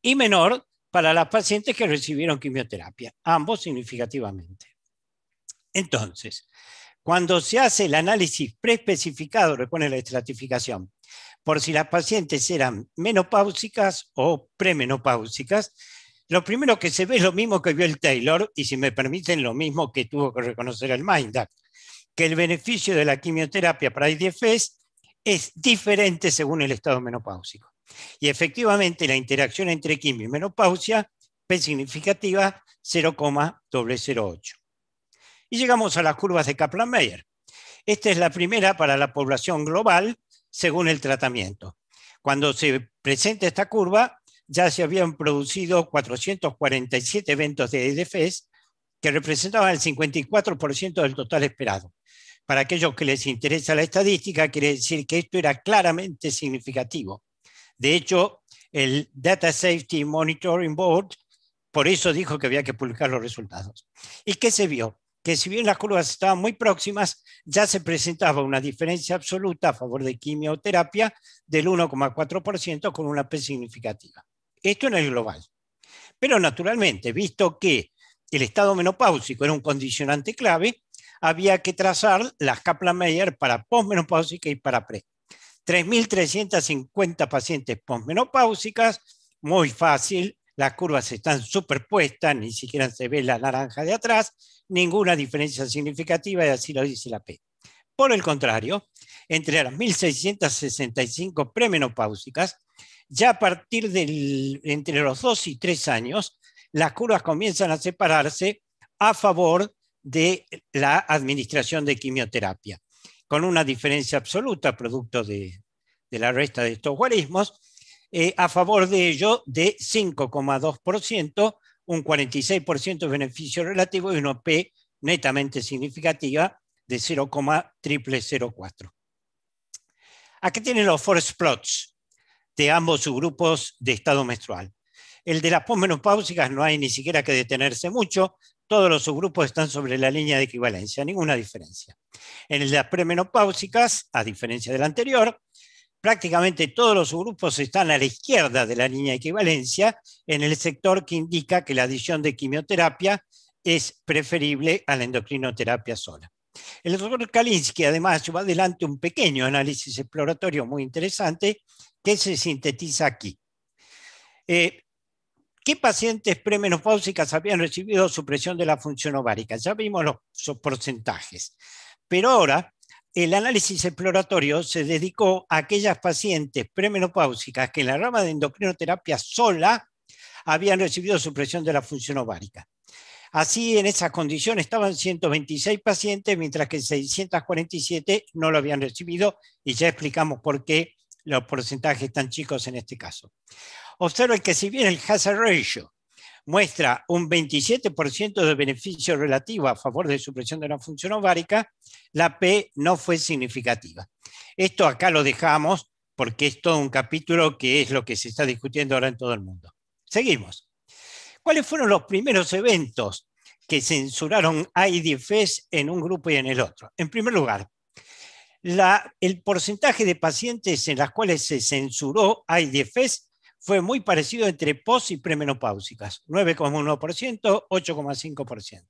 y menor para las pacientes que recibieron quimioterapia, ambos significativamente. Entonces, cuando se hace el análisis preespecificado, pone la estratificación, por si las pacientes eran menopáusicas o premenopáusicas, lo primero que se ve es lo mismo que vio el Taylor, y si me permiten, lo mismo que tuvo que reconocer el Mindac, que el beneficio de la quimioterapia para IDFs es diferente según el estado menopáusico. Y efectivamente, la interacción entre quimio y menopausia es significativa 0,008. Y llegamos a las curvas de Kaplan-Meier. Esta es la primera para la población global según el tratamiento. Cuando se presenta esta curva, ya se habían producido 447 eventos de EDFES que representaban el 54% del total esperado. Para aquellos que les interesa la estadística, quiere decir que esto era claramente significativo. De hecho, el Data Safety Monitoring Board por eso dijo que había que publicar los resultados. ¿Y qué se vio? que si bien las curvas estaban muy próximas, ya se presentaba una diferencia absoluta a favor de quimioterapia del 1,4% con una P significativa. Esto en el global. Pero naturalmente, visto que el estado menopáusico era un condicionante clave, había que trazar las Kaplan-Meier para posmenopáusica y para pre. 3.350 pacientes posmenopáusicas, muy fácil, las curvas están superpuestas, ni siquiera se ve la naranja de atrás, ninguna diferencia significativa, y así lo dice la P. Por el contrario, entre las 1665 premenopáusicas, ya a partir de entre los 2 y 3 años, las curvas comienzan a separarse a favor de la administración de quimioterapia, con una diferencia absoluta producto de, la resta de estos guarismos, eh, a favor de ello de 5,2% un 46% de beneficio relativo y una P netamente significativa de 0,004. Aquí tienen los force plots de ambos subgrupos de estado menstrual. El de las posmenopáusicas no hay ni siquiera que detenerse mucho, todos los subgrupos están sobre la línea de equivalencia, ninguna diferencia. En el de las premenopáusicas, a diferencia del anterior, prácticamente todos los grupos están a la izquierda de la línea de equivalencia en el sector que indica que la adición de quimioterapia es preferible a la endocrinoterapia sola. El doctor Kalinsky además lleva adelante un pequeño análisis exploratorio muy interesante que se sintetiza aquí. Eh, ¿Qué pacientes premenopáusicas habían recibido supresión de la función ovárica? Ya vimos los porcentajes. Pero ahora el análisis exploratorio se dedicó a aquellas pacientes premenopáusicas que en la rama de endocrinoterapia sola habían recibido supresión de la función ovárica. Así, en esas condiciones estaban 126 pacientes, mientras que 647 no lo habían recibido, y ya explicamos por qué los porcentajes tan chicos en este caso. Observen que si bien el hazard ratio muestra un 27% de beneficio relativo a favor de supresión de la función ovárica, la P no fue significativa. Esto acá lo dejamos porque es todo un capítulo que es lo que se está discutiendo ahora en todo el mundo. Seguimos. ¿Cuáles fueron los primeros eventos que censuraron IDFs en un grupo y en el otro? En primer lugar, la, el porcentaje de pacientes en las cuales se censuró IDFs fue muy parecido entre pos y premenopáusicas, 9,1%, 8,5%.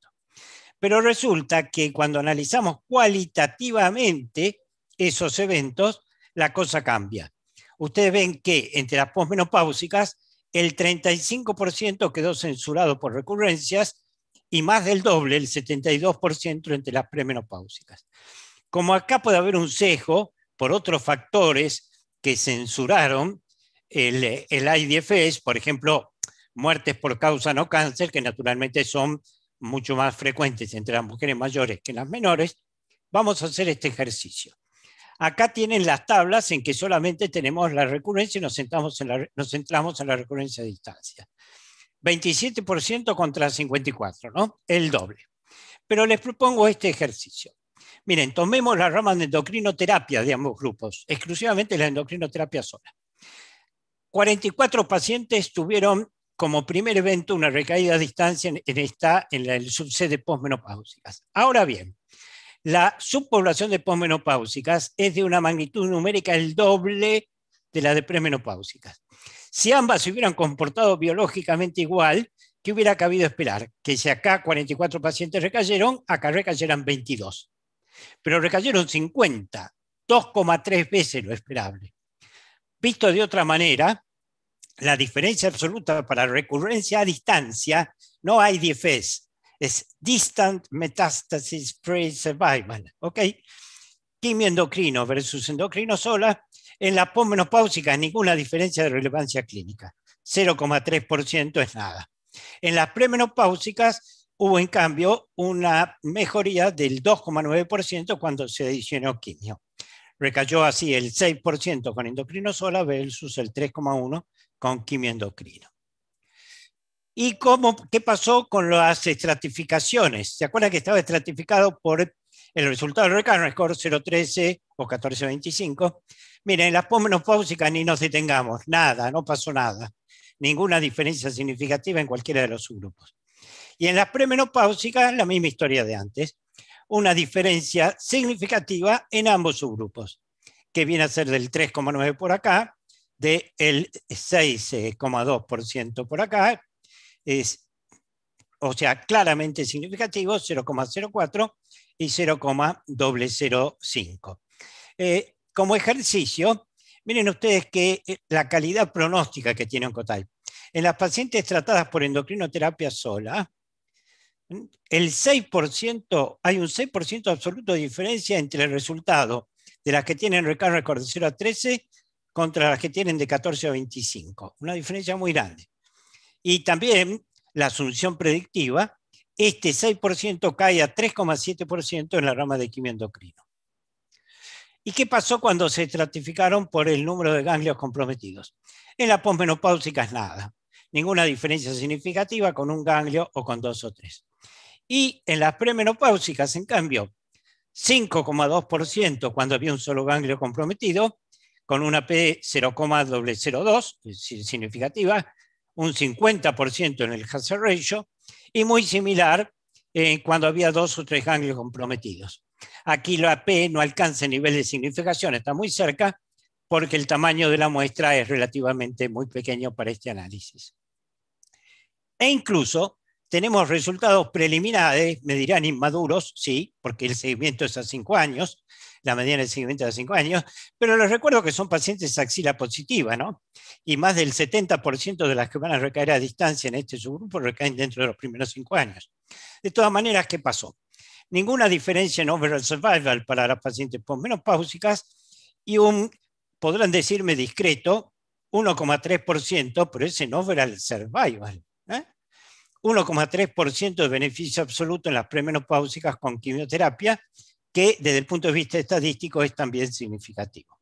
Pero resulta que cuando analizamos cualitativamente esos eventos, la cosa cambia. Ustedes ven que entre las posmenopáusicas, el 35% quedó censurado por recurrencias y más del doble, el 72% entre las premenopáusicas. Como acá puede haber un sesgo por otros factores que censuraron, el, IDF es, por ejemplo, muertes por causa no cáncer, que naturalmente son mucho más frecuentes entre las mujeres mayores que las menores, vamos a hacer este ejercicio. Acá tienen las tablas en que solamente tenemos la recurrencia y nos centramos en la, recurrencia a distancia. 27% contra 54, ¿no? El doble. Pero les propongo este ejercicio. Miren, tomemos las ramas de endocrinoterapia de ambos grupos, exclusivamente la endocrinoterapia sola. 44 pacientes tuvieron como primer evento una recaída a distancia en, esta, en la, subsede posmenopáusicas. Ahora bien, la subpoblación de posmenopáusicas es de una magnitud numérica el doble de la de premenopáusicas. Si ambas se hubieran comportado biológicamente igual, ¿qué hubiera cabido esperar? Que si acá 44 pacientes recayeron, acá recayeran 22. Pero recayeron 50, 2,3 veces lo esperable. Visto de otra manera, la diferencia absoluta para recurrencia a distancia no hay DFS, es Distant Metastasis Pre-Survival, ¿ok? Quimio endocrino versus endocrino sola, en las posmenopáusicas ninguna diferencia de relevancia clínica, 0,3% es nada. En las premenopáusicas hubo en cambio una mejoría del 2,9% cuando se adicionó quimio recayó así el 6% con endocrino sola versus el 3,1% con quimioendocrino. ¿Y qué pasó con las estratificaciones? ¿Se acuerdan que estaba estratificado por el resultado del recano score 013 o 1425? Miren, las posmenopáusicas ni nos detengamos, nada, no pasó nada. Ninguna diferencia significativa en cualquiera de los grupos. Y en las premenopáusicas, la misma historia de antes una diferencia significativa en ambos subgrupos, que viene a ser del 3,9 por acá, del 6,2% por acá, es, o sea, claramente significativo, 0,04 y 0,005. Eh, como ejercicio, miren ustedes que eh, la calidad pronóstica que tiene Oncotype. En las pacientes tratadas por endocrinoterapia sola, el 6%, hay un 6% absoluto de diferencia entre el resultado de las que tienen recarga de 0 a 13 contra las que tienen de 14 a 25. Una diferencia muy grande. Y también la asunción predictiva, este 6% cae a 3,7% en la rama de quimio endocrino. ¿Y qué pasó cuando se estratificaron por el número de ganglios comprometidos? En la posmenopáusica nada. Ninguna diferencia significativa con un ganglio o con dos o tres. Y en las premenopáusicas, en cambio, 5,2% cuando había un solo ganglio comprometido, con una P 0,002, significativa, un 50% en el hazard ratio, y muy similar eh, cuando había dos o tres ganglios comprometidos. Aquí la P no alcanza el nivel de significación, está muy cerca, porque el tamaño de la muestra es relativamente muy pequeño para este análisis. E incluso tenemos resultados preliminares, me dirán inmaduros, sí, porque el seguimiento es a cinco años, la mediana del seguimiento es a cinco años, pero les recuerdo que son pacientes axila positiva, ¿no? Y más del 70% de las que van a recaer a distancia en este subgrupo recaen dentro de los primeros cinco años. De todas maneras, ¿qué pasó? Ninguna diferencia en overall survival para las pacientes menopáusicas y un, podrán decirme discreto, 1,3%, pero ese en overall survival. ¿eh? 1,3% de beneficio absoluto en las premenopáusicas con quimioterapia, que desde el punto de vista estadístico es también significativo.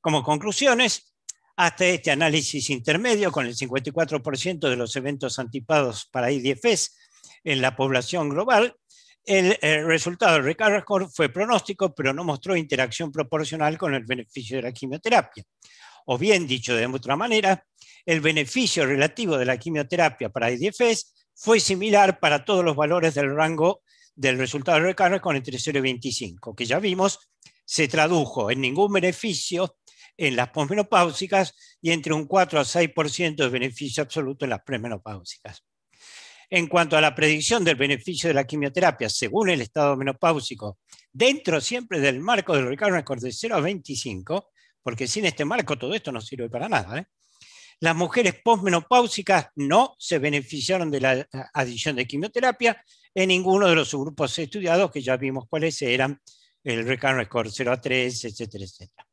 Como conclusiones, hasta este análisis intermedio, con el 54% de los eventos antipados para IDFs e en la población global, el, el eh, resultado del recargo fue pronóstico, pero no mostró interacción proporcional con el beneficio de la quimioterapia. O bien, dicho de otra manera, el beneficio relativo de la quimioterapia para IDFS fue similar para todos los valores del rango del resultado de recarga con entre 0 y 25, que ya vimos, se tradujo en ningún beneficio en las posmenopáusicas y entre un 4 a 6% de beneficio absoluto en las premenopáusicas. En cuanto a la predicción del beneficio de la quimioterapia según el estado menopáusico, dentro siempre del marco del recarga score de 0 a 25, porque sin este marco todo esto no sirve para nada, ¿eh? las mujeres posmenopáusicas no se beneficiaron de la eh, adición de quimioterapia en ninguno de los subgrupos estudiados, que ya vimos cuáles eran, el recano score 0 a 3, etcétera, etcétera.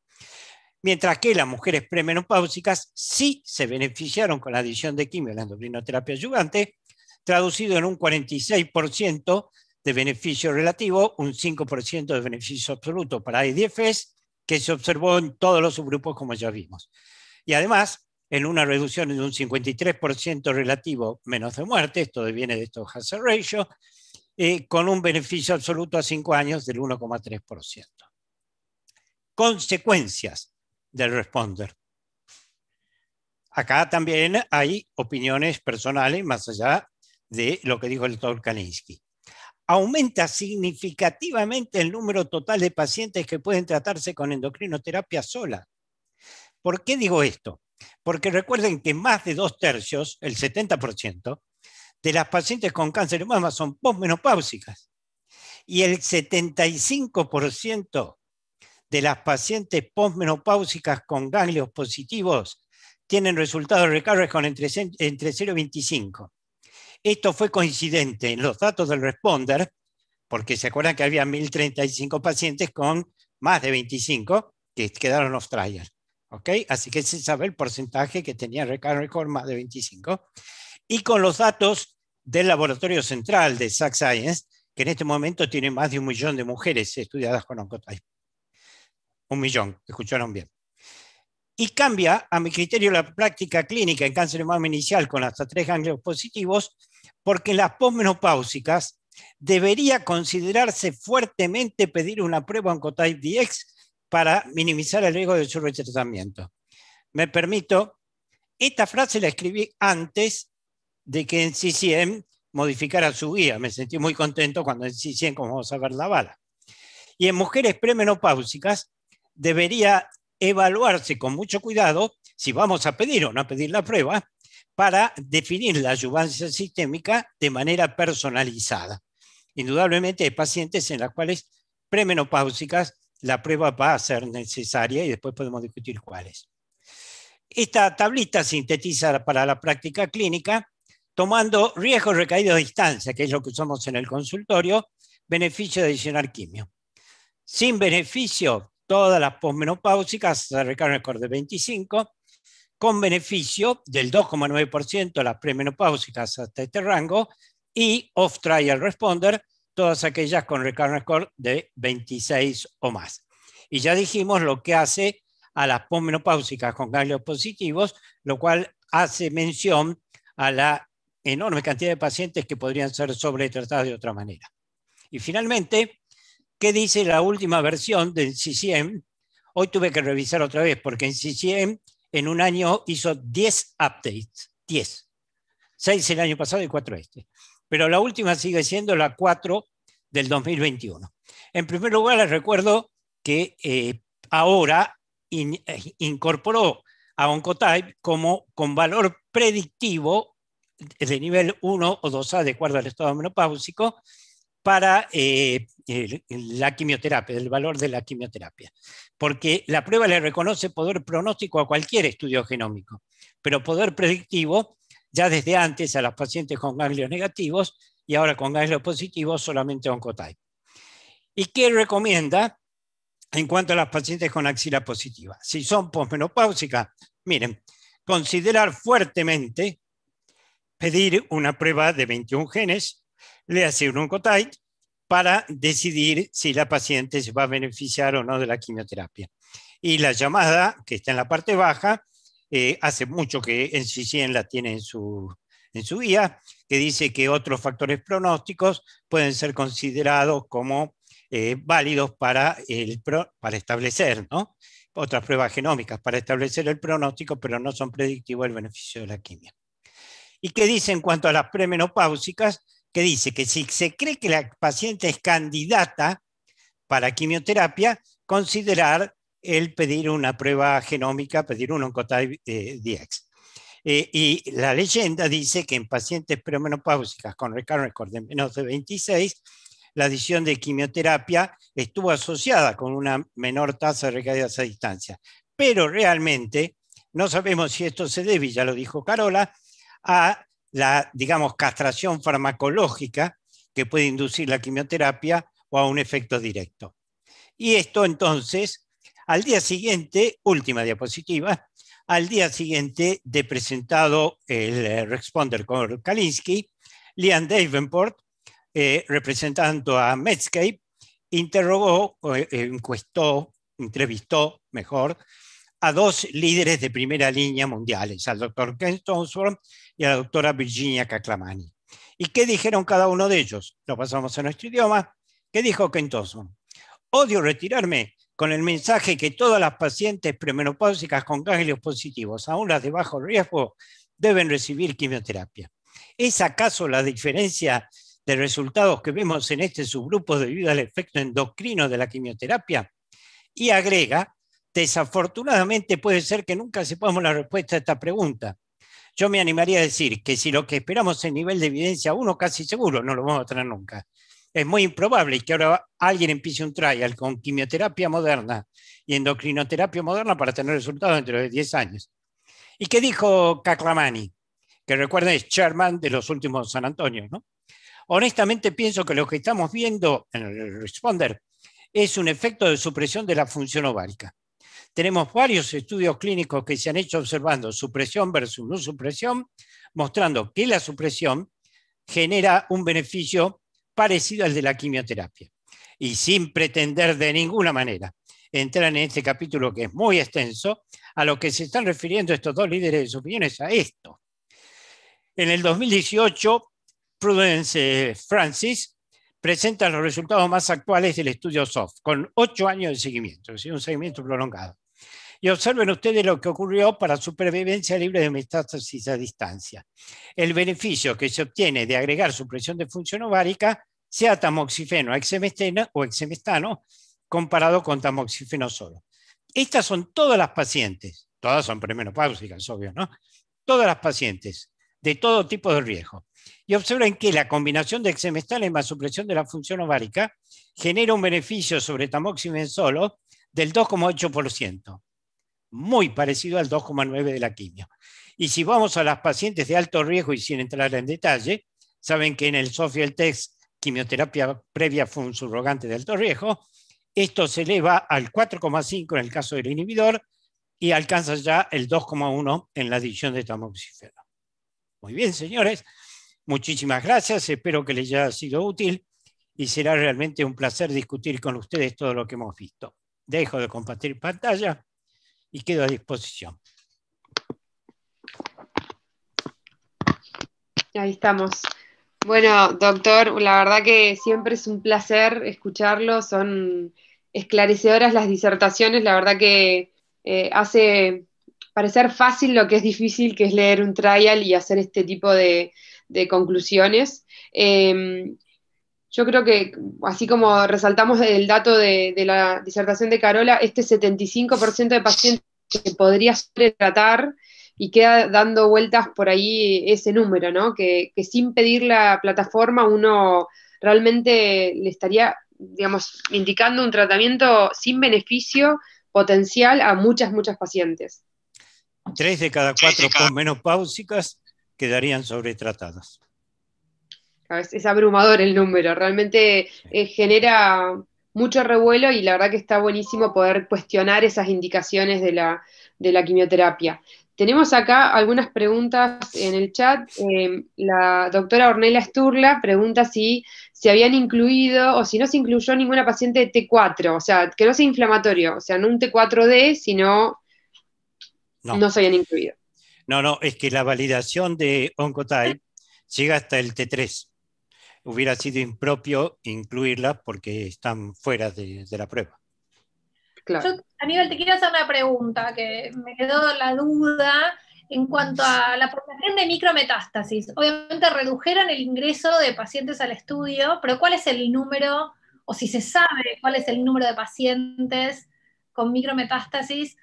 Mientras que las mujeres premenopáusicas sí se beneficiaron con la adición de quimio la endocrinoterapia ayudante, traducido en un 46% de beneficio relativo, un 5% de beneficio absoluto para IDFs, que se observó en todos los subgrupos como ya vimos. Y además, en una reducción de un 53% relativo, menos de muerte, esto viene de estos hazard ratio, eh, con un beneficio absoluto a 5 años del 1,3%. Consecuencias del responder. Acá también hay opiniones personales más allá de lo que dijo el doctor Kalinsky. Aumenta significativamente el número total de pacientes que pueden tratarse con endocrinoterapia sola. ¿Por qué digo esto? Porque recuerden que más de dos tercios, el 70%, de las pacientes con cáncer de mama son posmenopáusicas. Y el 75% de las pacientes posmenopáusicas con ganglios positivos tienen resultados de recarga con entre, entre 0 y 25. Esto fue coincidente en los datos del responder, porque se acuerdan que había 1.035 pacientes con más de 25 que quedaron off-trial. Así que se sabe el porcentaje que tenía Record Record, más de 25. Y con los datos del laboratorio central de Sac Science, que en este momento tiene más de un millón de mujeres estudiadas con Oncotype. Un millón, escucharon bien. Y cambia, a mi criterio, la práctica clínica en cáncer de mama inicial con hasta tres ganglios positivos, porque en las posmenopáusicas debería considerarse fuertemente pedir una prueba Oncotype DX para minimizar el riesgo de su retratamiento. Me permito, esta frase la escribí antes de que en CCM modificara su guía. Me sentí muy contento cuando en CCM, como vamos a ver, la bala. Y en mujeres premenopáusicas debería evaluarse con mucho cuidado si vamos a pedir o no a pedir la prueba para definir la ayudancia sistémica de manera personalizada. Indudablemente hay pacientes en las cuales premenopáusicas la prueba va a ser necesaria y después podemos discutir cuáles. Esta tablita sintetiza para la práctica clínica tomando riesgos recaídos a distancia, que es lo que usamos en el consultorio, beneficio de adicionar quimio. Sin beneficio, todas las posmenopáusicas se recargan el de 25, con beneficio del 2,9% las premenopáusicas hasta este rango y off-trial responder todas aquellas con return score de 26 o más. Y ya dijimos lo que hace a las posmenopáusicas con ganglios positivos, lo cual hace mención a la enorme cantidad de pacientes que podrían ser sobretratados de otra manera. Y finalmente, ¿qué dice la última versión del CCM? Hoy tuve que revisar otra vez, porque en CCM en un año hizo 10 updates, 10. 6 el año pasado y 4 este pero la última sigue siendo la 4 del 2021. En primer lugar, les recuerdo que eh, ahora eh, incorporó a Oncotype como con valor predictivo de nivel 1 o 2A de acuerdo al estado menopáusico para eh, la quimioterapia, el valor de la quimioterapia. Porque la prueba le reconoce poder pronóstico a cualquier estudio genómico, pero poder predictivo ya desde antes a las pacientes con ganglios negativos y ahora con ganglios positivos solamente Oncotype. ¿Y qué recomienda en cuanto a las pacientes con axila positiva? Si son posmenopáusicas, miren, considerar fuertemente pedir una prueba de 21 genes, le hace un Oncotype, para decidir si la paciente se va a beneficiar o no de la quimioterapia. Y la llamada, que está en la parte baja, eh, hace mucho que en 100 la tiene en su, en guía, que dice que otros factores pronósticos pueden ser considerados como eh, válidos para, el, para establecer, ¿no? otras pruebas genómicas para establecer el pronóstico, pero no son predictivos del beneficio de la quimia. ¿Y qué dice en cuanto a las premenopáusicas? Que dice que si se cree que la paciente es candidata para quimioterapia, considerar el pedir una prueba genómica, pedir un Oncotype eh, DX. Eh, y la leyenda dice que en pacientes premenopáusicas con recurrence de menos de 26, la adición de quimioterapia estuvo asociada con una menor tasa de recaídas a distancia. Pero realmente no sabemos si esto se debe, ya lo dijo Carola, a la, digamos, castración farmacológica que puede inducir la quimioterapia o a un efecto directo. Y esto entonces al día siguiente, última diapositiva, al día siguiente de presentado el eh, responder con Kalinsky, Lian Davenport, eh, representando a Medscape, interrogó, eh, encuestó, entrevistó, mejor, a dos líderes de primera línea mundiales, al doctor Ken y a la doctora Virginia Caclamani. ¿Y qué dijeron cada uno de ellos? Lo pasamos a nuestro idioma. ¿Qué dijo Ken Odio retirarme con el mensaje que todas las pacientes premenopáusicas con ganglios positivos, aún las de bajo riesgo, deben recibir quimioterapia. ¿Es acaso la diferencia de resultados que vemos en este subgrupo debido al efecto endocrino de la quimioterapia? Y agrega, desafortunadamente puede ser que nunca sepamos la respuesta a esta pregunta. Yo me animaría a decir que si lo que esperamos es nivel de evidencia 1, casi seguro no lo vamos a tener nunca es muy improbable que ahora alguien empiece un trial con quimioterapia moderna y endocrinoterapia moderna para tener resultados dentro de 10 años. ¿Y qué dijo Caclamani? Que recuerden es chairman de los últimos San Antonio, ¿no? Honestamente pienso que lo que estamos viendo en el responder es un efecto de supresión de la función ovárica. Tenemos varios estudios clínicos que se han hecho observando supresión versus no supresión, mostrando que la supresión genera un beneficio parecido al de la quimioterapia. Y sin pretender de ninguna manera entrar en este capítulo que es muy extenso, a lo que se están refiriendo estos dos líderes de opinión opiniones a esto. En el 2018, Prudence eh, Francis presenta los resultados más actuales del estudio SOFT, con ocho años de seguimiento, es decir, un seguimiento prolongado y observen ustedes lo que ocurrió para supervivencia libre de metástasis a distancia. El beneficio que se obtiene de agregar supresión de función ovárica, sea tamoxifeno o exemestano, comparado con tamoxifeno solo. Estas son todas las pacientes, todas son premenopáusicas, obvio, ¿no? Todas las pacientes de todo tipo de riesgo. Y observen que la combinación de exemestano más supresión de la función ovárica genera un beneficio sobre tamoxifen solo del 2,8% muy parecido al 2,9 de la quimio. Y si vamos a las pacientes de alto riesgo y sin entrar en detalle, saben que en el el TEX, quimioterapia previa fue un subrogante de alto riesgo. Esto se eleva al 4,5 en el caso del inhibidor y alcanza ya el 2,1 en la adición de tamoxifeno. Muy bien, señores. Muchísimas gracias. Espero que les haya sido útil y será realmente un placer discutir con ustedes todo lo que hemos visto. Dejo de compartir pantalla y quedo a disposición. Ahí estamos. Bueno, doctor, la verdad que siempre es un placer escucharlo, son esclarecedoras las disertaciones, la verdad que eh, hace parecer fácil lo que es difícil, que es leer un trial y hacer este tipo de, conclusiones. Eh, yo creo que, así como resaltamos el dato de, la disertación de Carola, este 75% de pacientes que podría tratar y queda dando vueltas por ahí ese número, ¿no? Que, sin pedir la plataforma uno realmente le estaría, digamos, indicando un tratamiento sin beneficio potencial a muchas, muchas pacientes. Tres de cada cuatro menopáusicas quedarían sobretratadas. Es, abrumador el número, realmente eh, genera mucho revuelo y la verdad que está buenísimo poder cuestionar esas indicaciones de la, quimioterapia. Tenemos acá algunas preguntas en el chat. Eh, la doctora Ornella esturla pregunta si se habían incluido o si no se incluyó ninguna paciente de T4, o sea, que no sea inflamatorio, o sea, no un T4D, sino no, no se habían incluido. No, no, es que la validación de Oncotype llega hasta el T3 hubiera sido impropio incluirlas porque están fuera de, la prueba. Claro. Yo, Aníbal, te quiero hacer una pregunta que me quedó la duda en cuanto a la población de micrometástasis. Obviamente redujeron el ingreso de pacientes al estudio, pero ¿cuál es el número, o si se sabe cuál es el número de pacientes con micrometástasis,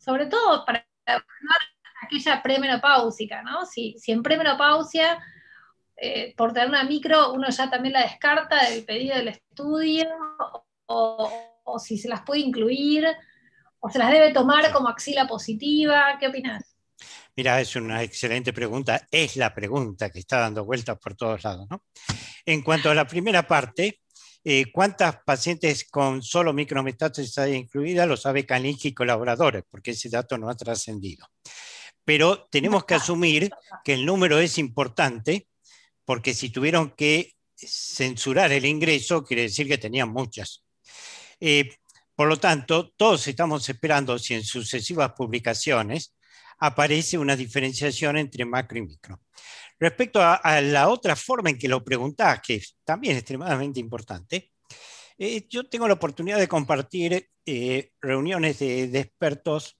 sobre todo para aquella premenopáusica, ¿no? Si, si en premenopausia eh, por tener una micro, uno ya también la descarta del pedido del estudio, o, si se las puede incluir, o se las debe tomar como axila positiva, ¿qué opinas? Mira, es una excelente pregunta, es la pregunta que está dando vueltas por todos lados. En cuanto a la primera parte, eh, ¿cuántas pacientes con solo micrometástasis hay incluidas? Lo sabe Caninchi y colaboradores, porque ese dato no ha trascendido. Pero tenemos que asumir que el número es importante porque si tuvieron que censurar el ingreso, quiere decir que tenían muchas. Eh, por lo tanto, todos estamos esperando si en sucesivas publicaciones aparece una diferenciación entre macro y micro. Respecto a, la otra forma en que lo preguntás, que también extremadamente importante, eh, yo tengo la oportunidad de compartir eh, reuniones de, de expertos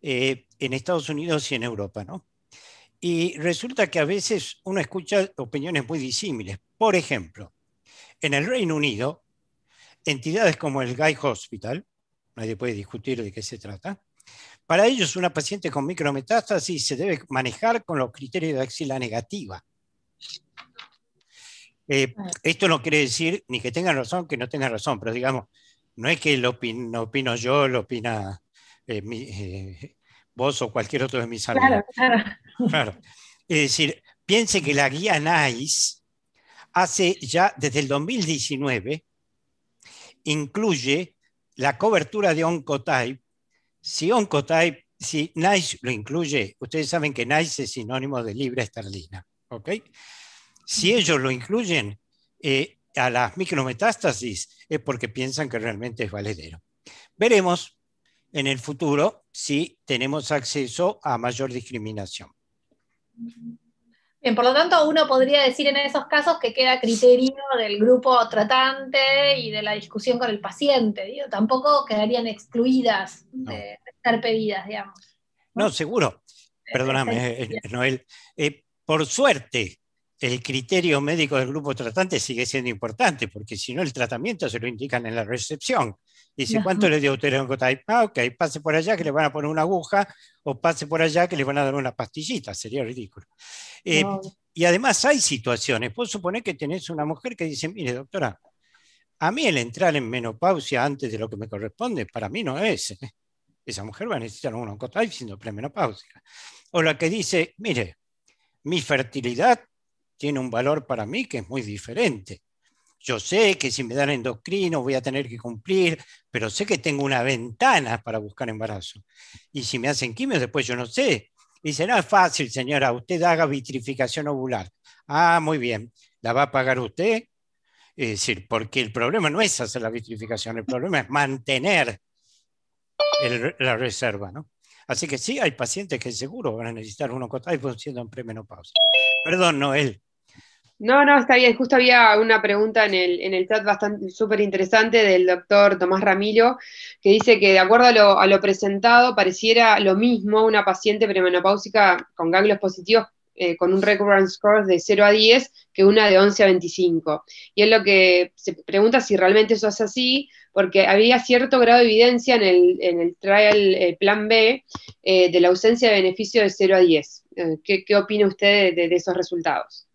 en Estados Unidos y en Europa, ¿no? Y resulta que a veces uno escucha opiniones muy disímiles. Por ejemplo, en el Reino Unido, entidades como el Guy Hospital, nadie puede discutir de qué se trata, para ellos una paciente con micrometástasis se debe manejar con los criterios de axila negativa. Eh, ah. esto no quiere decir ni que tengan razón, que no tengan razón, pero digamos, no es que lo opino, yo, lo opina eh, mi, eh, vos o cualquier otro de mis amigos. Claro, claro. Es decir, piense que la guía NICE hace ya desde el 2019, incluye la cobertura de Oncotype. Si Oncotype, si NICE lo incluye, ustedes saben que NICE es sinónimo de libre esterlina. ¿ok? Si ellos lo incluyen eh, a las micrometástasis es porque piensan que realmente es valedero. Veremos en el futuro si tenemos acceso a mayor discriminación. Bien, por lo tanto, uno podría decir en esos casos que queda criterio del grupo tratante y de la discusión con el paciente. tampoco quedarían excluidas de estar pedidas, digamos. No, seguro. Eh, Perdóname, eh, eh, Noel. por suerte, el criterio médico del grupo tratante sigue siendo importante, porque si no el tratamiento se lo indican en la recepción. Dice, ¿cuánto le dio usted el Ah, ok, pase por allá que le van a poner una aguja o pase por allá que le van a dar una pastillita, sería ridículo. Eh, y además hay situaciones, vos suponer que tenés una mujer que dice, mire doctora, a mí el entrar en menopausia antes de lo que me corresponde, para mí no es. ¿eh? Esa mujer va a necesitar un oncotype siendo premenopausia. O la que dice, mire, mi fertilidad tiene un valor para mí que es muy diferente. Yo sé que si me dan endocrinos voy a tener que cumplir, pero sé que tengo una ventana para buscar embarazo. Y si me hacen quimio, después yo no sé. Dice no, es fácil, señora, usted haga vitrificación ovular. Ah, muy bien, ¿la va a pagar usted? Es decir, porque el problema no es hacer la vitrificación, el problema es mantener la reserva, ¿no? Así que sí, hay pacientes que seguro van a necesitar uno, hay siendo en premenopausa. Perdón, Noel. No, no, está bien. Justo había una pregunta en el, chat bastante súper interesante del doctor Tomás Ramillo, que dice que de acuerdo a lo, presentado, pareciera lo mismo una paciente premenopáusica con ganglios positivos eh, con un recurrence score de 0 a 10 que una de 11 a 25. Y es lo que se pregunta si realmente eso es así, porque había cierto grado de evidencia en el, trial eh, plan B eh, de la ausencia de beneficio de 0 a 10. ¿qué, opina usted de esos resultados?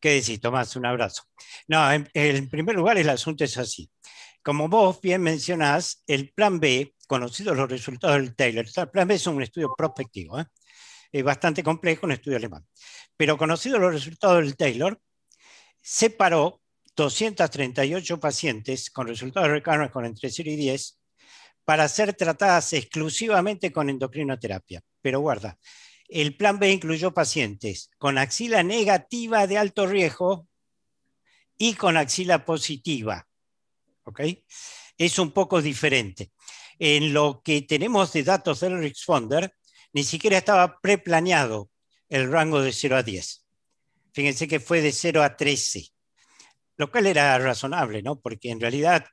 ¿Qué decís, Tomás? Un abrazo. No, en, primer lugar el asunto es así. Como vos bien mencionás, el plan B, conocidos los resultados del Taylor, el plan B es un estudio prospectivo, ¿eh? es bastante complejo, un estudio alemán, pero conocidos los resultados del Taylor, separó 238 pacientes con resultados carne con entre 0 y 10 para ser tratadas exclusivamente con endocrinoterapia. Pero guarda, el plan B incluyó pacientes con axila negativa de alto riesgo y con axila positiva. ¿Ok? Es un poco diferente. En lo que tenemos de datos del responder, ni siquiera estaba preplaneado el rango de 0 a 10. Fíjense que fue de 0 a 13, lo cual era razonable, ¿no? Porque en realidad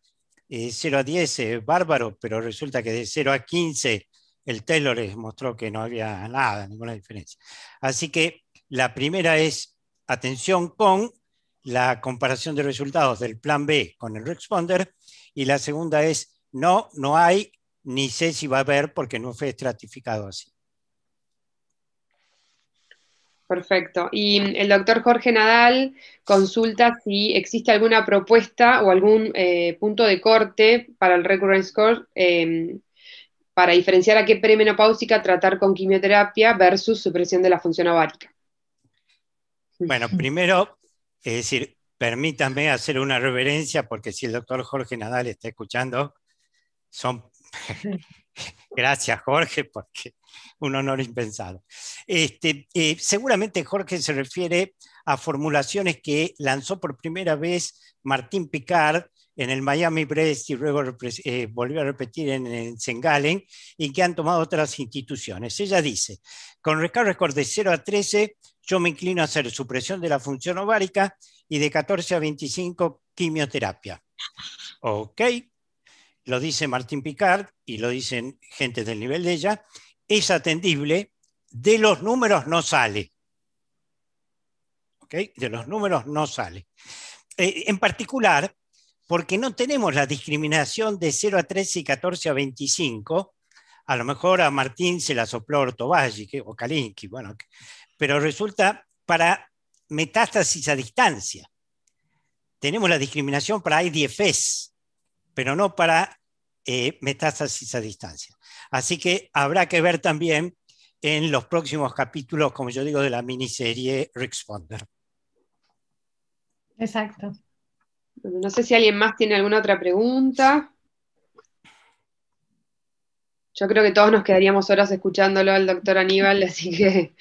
0 eh, a 10 es bárbaro, pero resulta que de 0 a 15 el Taylor les mostró que no había nada, ninguna diferencia. Así que la primera es atención con la comparación de resultados del plan B con el responder y la segunda es no, no hay, ni sé si va a haber porque no fue estratificado así. Perfecto. Y el doctor Jorge Nadal consulta si existe alguna propuesta o algún eh, punto de corte para el recurrence score em, para diferenciar a qué premenopáusica tratar con quimioterapia versus supresión de la función ovárica. Bueno, primero, es decir, permítanme hacer una reverencia, porque si el doctor Jorge Nadal está escuchando, son... Gracias, Jorge, porque un honor impensado. Este, eh, seguramente Jorge se refiere a formulaciones que lanzó por primera vez Martín Picard en el Miami Breast y luego eh, volvió a repetir en, en Sengalen y que han tomado otras instituciones. Ella dice, con récord de 0 a 13, yo me inclino a hacer supresión de la función ovárica y de 14 a 25 quimioterapia. Ok, lo dice Martín Picard y lo dicen gente del nivel de ella, es atendible, de los números no sale. ¿Ok? De los números no sale. Eh, en particular, porque no tenemos la discriminación de 0 a 13 y 14 a 25. A lo mejor a Martín se la sopló Ortovalli o kalinki bueno, pero resulta para metástasis a distancia. Tenemos la discriminación para IDFs, pero no para eh, metástasis a distancia. Así que habrá que ver también en los próximos capítulos, como yo digo, de la miniserie Responder. Exacto. No sé si alguien más tiene alguna otra pregunta. Yo creo que todos nos quedaríamos horas escuchándolo al doctor Aníbal, así que,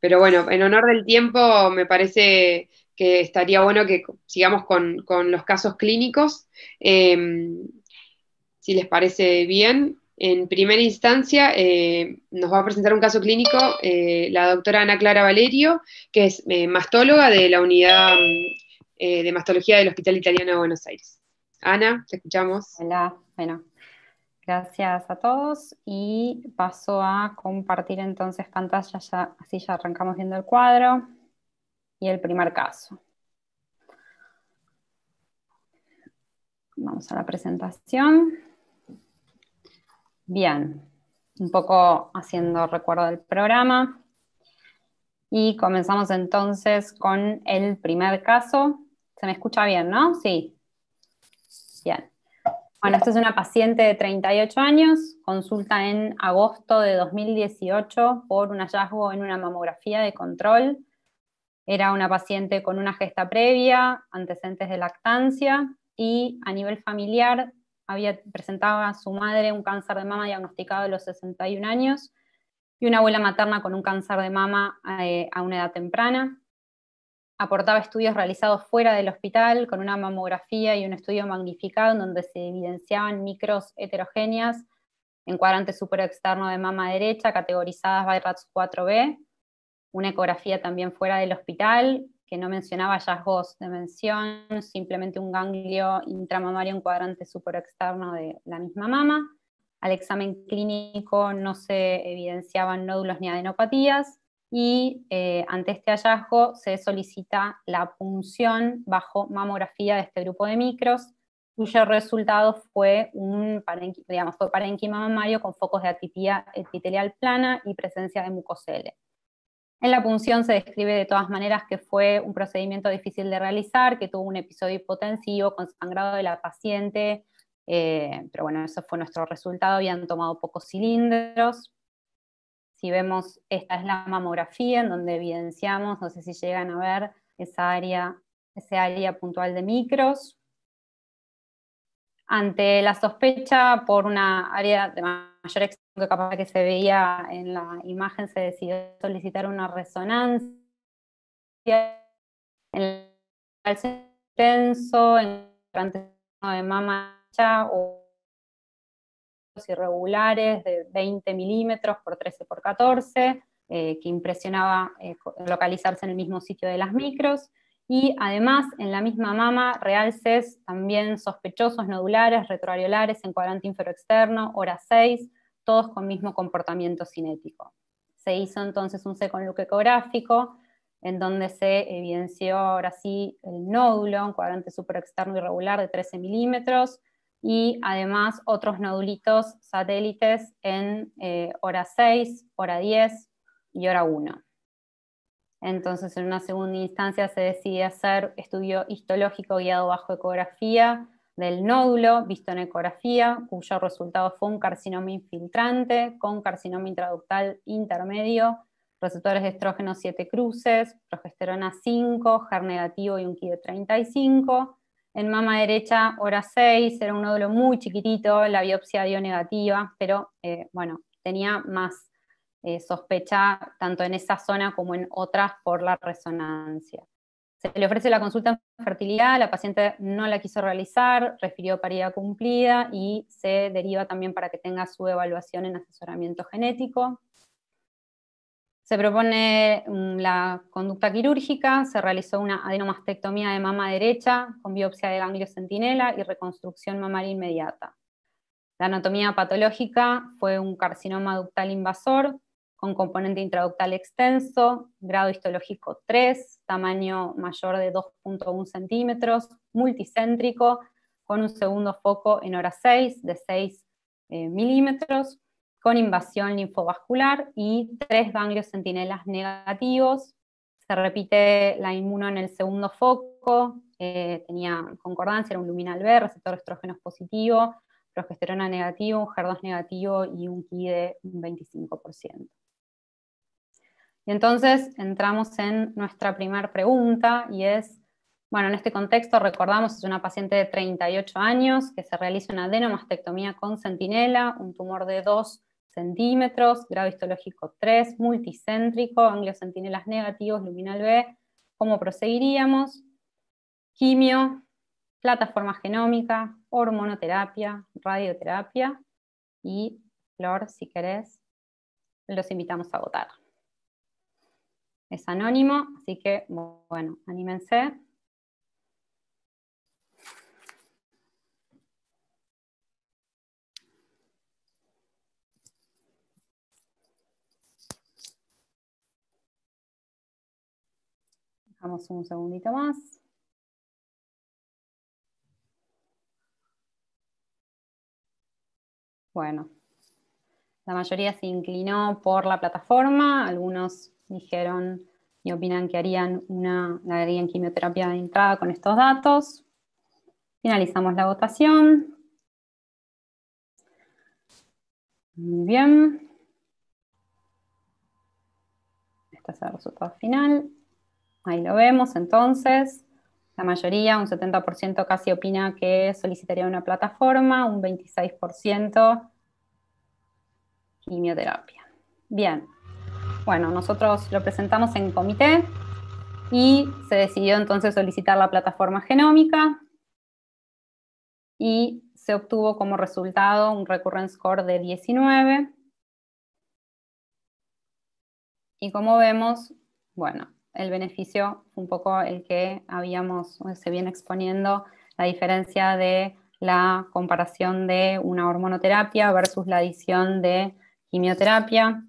pero bueno, en honor del tiempo me parece que estaría bueno que sigamos con, los casos clínicos. Em, si les parece bien, en primera instancia eh, nos va a presentar un caso clínico eh, la doctora Ana Clara Valerio, que es eh, mastóloga de la unidad eh, de mastología del Hospital Italiano de Buenos Aires. Ana, te escuchamos. Hola, bueno, gracias a todos y paso a compartir entonces pantalla, así ya arrancamos viendo el cuadro y el primer caso. Vamos a la presentación. Bien, un poco haciendo recuerdo del programa. Y comenzamos entonces con el primer caso, se me escucha bien, ¿no? Sí. Bien. Bueno, esta es una paciente de 38 años, consulta en agosto de 2018 por un hallazgo en una mamografía de control. Era una paciente con una gesta previa, antecedentes de lactancia y a nivel familiar había presentado a su madre un cáncer de mama diagnosticado a los 61 años y una abuela materna con un cáncer de mama eh, a una edad temprana aportaba estudios realizados fuera del hospital con una mamografía y un estudio magnificado en donde se evidenciaban micros heterogéneas en cuadrante superexterno de mama derecha, categorizadas by RATS 4B, una ecografía también fuera del hospital, que no mencionaba hallazgos de mención, simplemente un ganglio intramamario en cuadrante superexterno de la misma mama. Al examen clínico no se evidenciaban nódulos ni adenopatías, y eh, ante este hallazgo se solicita la punción bajo mamografía de este grupo de micros, cuyo resultado fue un digamos, fue mamario con focos de atipía epitelial plana y presencia de mucosele. En la punción se describe de todas maneras que fue un procedimiento difícil de realizar, que tuvo un episodio hipotensivo con sangrado de la paciente, eh, pero bueno, eso fue nuestro resultado, habían tomado pocos cilindros si vemos, esta es la mamografía en donde evidenciamos, no sé si llegan a ver esa área, ese área puntual de micros. Ante la sospecha por una área de mayor extensión que se veía en la imagen, se decidió solicitar una resonancia en el censo en el de mama o irregulares de 20 milímetros por 13 por 14, eh, que impresionaba eh, localizarse en el mismo sitio de las micros. Y además, en la misma mama, realces también sospechosos, nodulares, retroareolares, en cuadrante inferoexterno, hora 6, todos con mismo comportamiento cinético. Se hizo entonces un look ecográfico en donde se evidenció ahora sí el nódulo, un cuadrante superexterno irregular de 13 milímetros, y además otros nodulitos satélites en eh, hora 6, hora 10 y hora 1. Entonces, en una segunda instancia se decide hacer estudio histológico guiado bajo ecografía del nódulo visto en ecografía, cuyo resultado fue un carcinoma infiltrante con carcinoma intraductal intermedio, receptores de estrógeno 7 cruces, progesterona 5, GER negativo y un y 35, en mama derecha, hora 6, era un nódulo muy chiquitito, la biopsia dio negativa, pero eh, bueno, tenía más eh, sospecha tanto en esa zona como en otras por la resonancia. Se le ofrece la consulta en fertilidad, la paciente no la quiso realizar, refirió paridad cumplida y se deriva también para que tenga su evaluación en asesoramiento genético. Se propone mm, la conducta quirúrgica, se realizó una adenomastectomía de mama derecha con biopsia de ganglio centinela y reconstrucción mamaria inmediata. La anatomía patológica fue un carcinoma ductal invasor con componente intraductal extenso, grado histológico 3, tamaño mayor de 2.1 centímetros, multicéntrico, con un segundo foco en hora 6 de 6 eh, milímetros, con invasión linfovascular y tres ganglios centinelas negativos. Se repite la inmuno en el segundo foco, eh, tenía concordancia, era un luminal B, receptor de estrógenos positivo, progesterona negativo, un HER2 negativo y un KI de un 25%. Y entonces entramos en nuestra primera pregunta y es, bueno, en este contexto recordamos es una paciente de 38 años que se realiza una adenomastectomía con centinela, un tumor de 2 centímetros, grado histológico 3, multicéntrico, anglosentinelas negativos, luminal B, cómo proseguiríamos, quimio, plataforma genómica, hormonoterapia, radioterapia y, Flor, si querés, los invitamos a votar. Es anónimo, así que, bueno, anímense. un segundito más. Bueno, la mayoría se inclinó por la plataforma, algunos dijeron y opinan que harían una harían quimioterapia de entrada con estos datos. Finalizamos la votación. Muy bien. Este es el resultado final. Ahí lo vemos entonces. La mayoría, un 70% casi opina que solicitaría una plataforma, un 26% quimioterapia. Bien, bueno, nosotros lo presentamos en comité y se decidió entonces solicitar la plataforma genómica y se obtuvo como resultado un recurrence score de 19. Y como vemos, bueno, el beneficio fue un poco el que habíamos, se viene exponiendo, la diferencia de la comparación de una hormonoterapia versus la adición de quimioterapia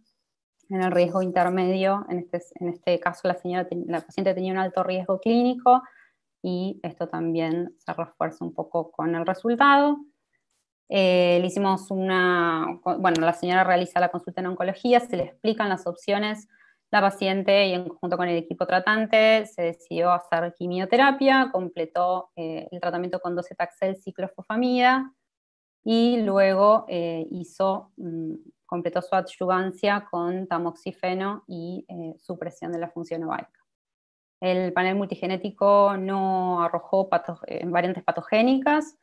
en el riesgo intermedio. En este, este caso, la, paciente tenía un alto riesgo clínico y esto también se refuerza un poco con el resultado. Eh, le hicimos la señora realiza la consulta en oncología, se le explican las opciones la paciente y en conjunto con el equipo tratante se decidió hacer quimioterapia, completó eh, el tratamiento con 12 taxel ciclofofamida y luego eh, hizo, mm, completó su adyuvancia con tamoxifeno y eh, supresión de la función ovárica. El panel multigenético no arrojó variantes patogénicas,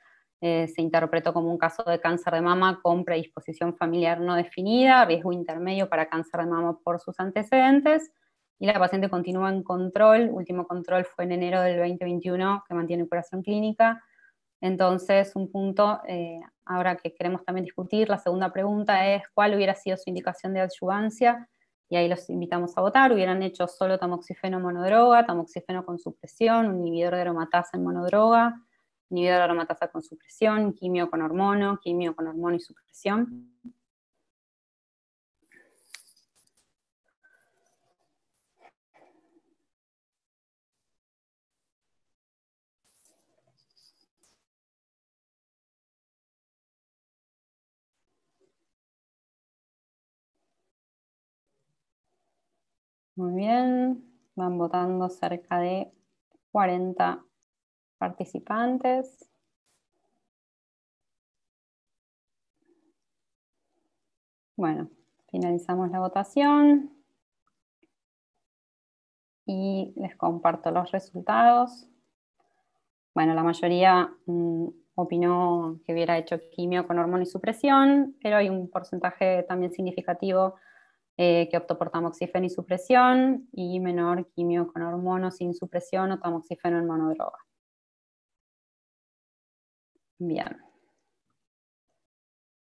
eh, se interpretó como un caso de cáncer de mama con predisposición familiar no definida, riesgo intermedio para cáncer de mama por sus antecedentes, y la paciente continúa en control, último control fue en enero del 2021, que mantiene curación clínica. Entonces, un punto eh, ahora que queremos también discutir, la segunda pregunta es cuál hubiera sido su indicación de adyuvancia, y ahí los invitamos a votar, hubieran hecho solo tamoxifeno monodroga, tamoxifeno con supresión, un inhibidor de aromatasa en monodroga, inhibidor de aromatasa con supresión, quimio con hormono, quimio con hormono y supresión. Muy bien, van votando cerca de 40 participantes. Bueno, finalizamos la votación y les comparto los resultados. Bueno, la mayoría mm, opinó que hubiera hecho quimio con hormona y supresión, pero hay un porcentaje también significativo eh, que optó por tamoxifeno y supresión y menor quimio con hormono sin supresión o tamoxifeno en monodroga. Bien.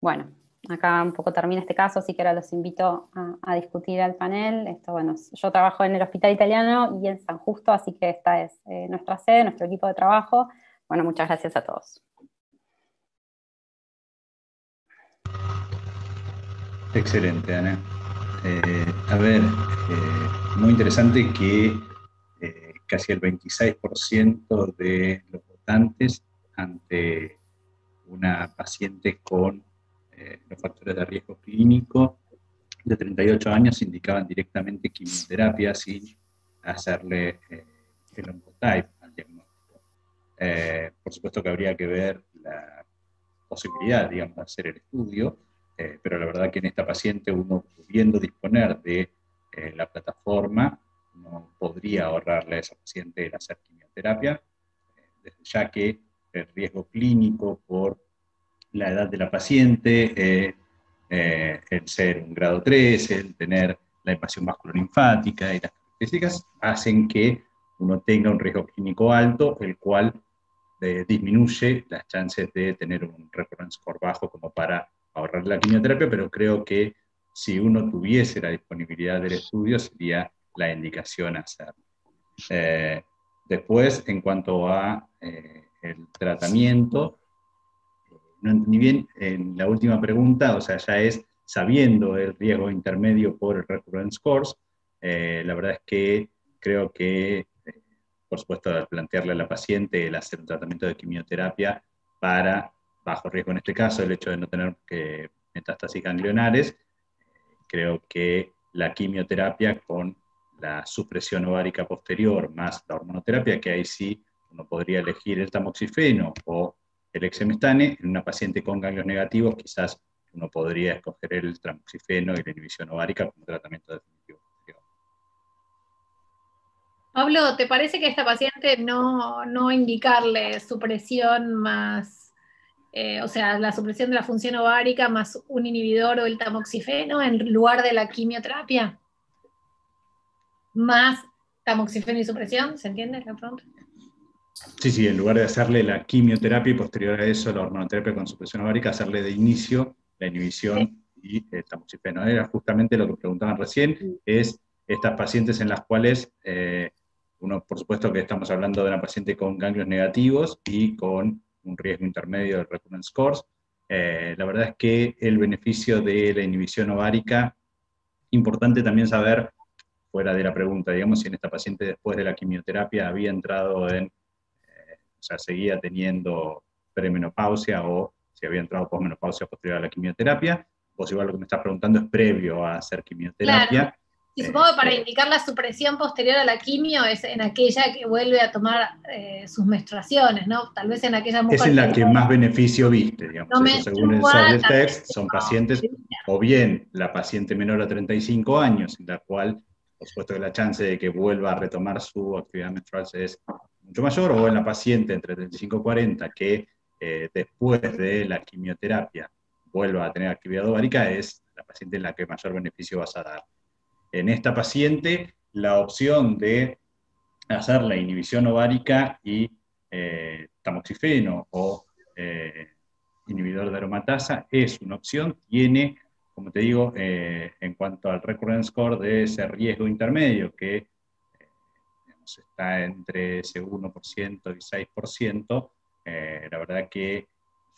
Bueno, acá un poco termina este caso, así que ahora los invito a, discutir al panel. Esto, bueno, yo trabajo en el Hospital Italiano y en San Justo, así que esta es eh, nuestra sede, nuestro equipo de trabajo. Bueno, muchas gracias a todos. Excelente, Ana. Eh, a ver, eh, muy interesante que casi el 26% de los votantes ante una paciente con los eh, factores de riesgo clínico de 38 años indicaban directamente quimioterapia sin hacerle eh, el oncotype al diagnóstico. Eh, por supuesto que habría que ver la posibilidad, digamos, de hacer el estudio, pero la verdad que en esta paciente uno pudiendo disponer de la plataforma, no podría ahorrarle a esa paciente el hacer quimioterapia, ya que el riesgo clínico, por la edad de la paciente, eh, eh, el ser un grado 3, el tener la invasión linfática, y las características hacen que uno tenga un riesgo clínico alto, el cual eh, disminuye las chances de tener un recurrence score bajo como para ahorrar la quimioterapia, pero creo que si uno tuviese la disponibilidad del estudio sería la indicación a hacer. después, en cuanto a el tratamiento. No entendí bien en la última pregunta, o sea, ya es sabiendo el riesgo intermedio por el recurrence course, eh, la verdad es que creo que, eh, por supuesto, al plantearle a la paciente el hacer un tratamiento de quimioterapia para bajo riesgo en este caso, el hecho de no tener que metástasis ganglionares, creo que la quimioterapia con la supresión ovárica posterior más la hormonoterapia, que ahí sí uno podría elegir el tamoxifeno o el exemestane. En una paciente con ganglios negativos, quizás uno podría escoger el tamoxifeno y la inhibición ovárica como tratamiento definitivo. Pablo, ¿te parece que a esta paciente no, no indicarle supresión más, eh, o sea, la supresión de la función ovárica más un inhibidor o el tamoxifeno en lugar de la quimioterapia? Más tamoxifeno y supresión, ¿se entiende la pregunta? Sí, sí, en lugar de hacerle la quimioterapia y posterior a eso la hormonoterapia con supresión ovárica, hacerle de inicio la inhibición y el eh, tamoxifeno. Era justamente lo que preguntaban recién, es estas pacientes en las cuales, eh, uno, por supuesto que estamos hablando de una paciente con ganglios negativos y con un riesgo intermedio del recurrence scores, eh, la verdad es que el beneficio de la inhibición ovárica, importante también saber, fuera de la pregunta, digamos, si en esta paciente después de la quimioterapia había entrado en o sea, seguía teniendo premenopausia o si había entrado posmenopausia posterior a la quimioterapia. o si igual lo que me estás preguntando es previo a hacer quimioterapia. Claro. Y supongo que para este, indicar la supresión posterior a la quimio es en aquella que vuelve a tomar eh, sus menstruaciones, ¿no? Tal vez en aquella mujer. Es en la que más beneficio viste, digamos. según el del Text, son pacientes, o bien la paciente menor a 35 años, en la cual, por supuesto, que la chance de que vuelva a retomar su actividad menstrual es mucho mayor, o en la paciente entre 35 y 40 que eh, después de la quimioterapia vuelva a tener actividad ovárica, es la paciente en la que mayor beneficio vas a dar. En esta paciente, la opción de hacer la inhibición ovárica y eh, tamoxifeno o eh, inhibidor de aromatasa es una opción, tiene, como te digo, en cuanto al recurrence score de ese riesgo intermedio que está entre ese 1% y 6%, eh, la verdad que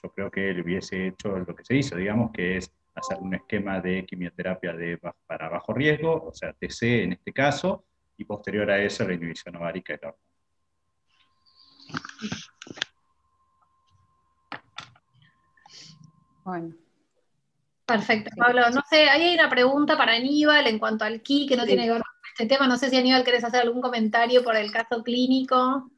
yo creo que él hubiese hecho lo que se hizo, digamos, que es hacer un esquema de quimioterapia de, para bajo riesgo, o sea, TC en este caso, y posterior a eso la inhibición ovárica enorme. Bueno. Perfecto, Pablo. No sé, ahí hay una pregunta para Aníbal en cuanto al ki, que no tiene que este tema. No sé si Aníbal quieres hacer algún comentario por el caso clínico.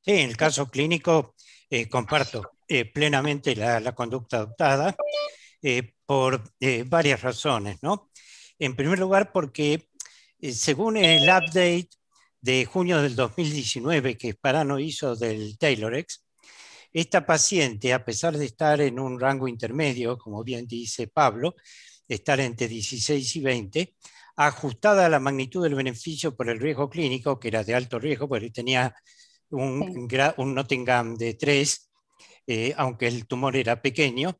Sí, en el caso clínico eh, comparto eh, plenamente la, conducta adoptada eh, por varias razones. ¿no? En primer lugar, porque según el update de junio del 2019 que Sparano hizo del Taylorex, esta paciente, a pesar de estar en un rango intermedio, como bien dice Pablo, estar entre 16 y 20, ajustada a la magnitud del beneficio por el riesgo clínico, que era de alto riesgo, porque tenía un, Nottingham de 3, eh, aunque el tumor era pequeño,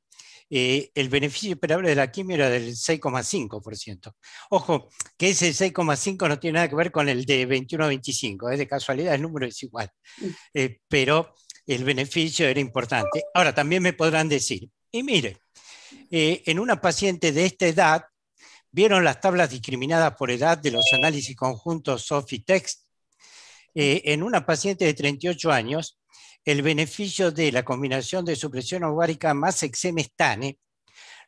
eh, el beneficio esperable de la quimio era del 6,5%. Ojo, que ese 6,5 no tiene nada que ver con el de 21 a 25, es ¿eh? de casualidad, el número es igual, pero el beneficio era importante. Ahora, también me podrán decir, y mire, en una paciente de esta edad, vieron las tablas discriminadas por edad de los análisis conjuntos SOFI-TEXT, eh, en una paciente de 38 años, el beneficio de la combinación de supresión ovárica más exemestane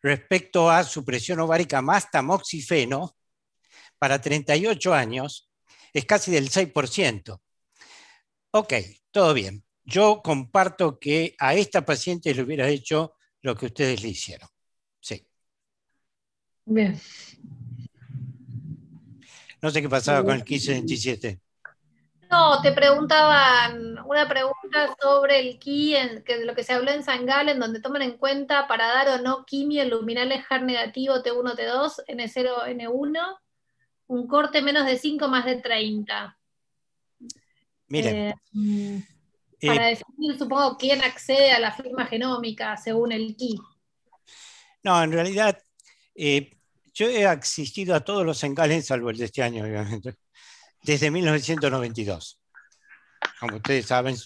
respecto a supresión ovárica más tamoxifeno para 38 años es casi del 6%. Ok, todo bien. Yo comparto que a esta paciente le hubiera hecho lo que ustedes le hicieron. Bien. No sé qué pasaba con el 27 No, te preguntaban una pregunta sobre el ki, que de lo que se habló en Sangal, en donde toman en cuenta para dar o no quimio el luminal es negativo T1, T2, N0, N1, un corte menos de 5, más de 30. Miren. Eh, eh, para definir, supongo, quién accede a la firma genómica según el ki. No, en realidad eh, yo he asistido a todos los encales, salvo el de este año, obviamente, desde 1992. Como ustedes saben,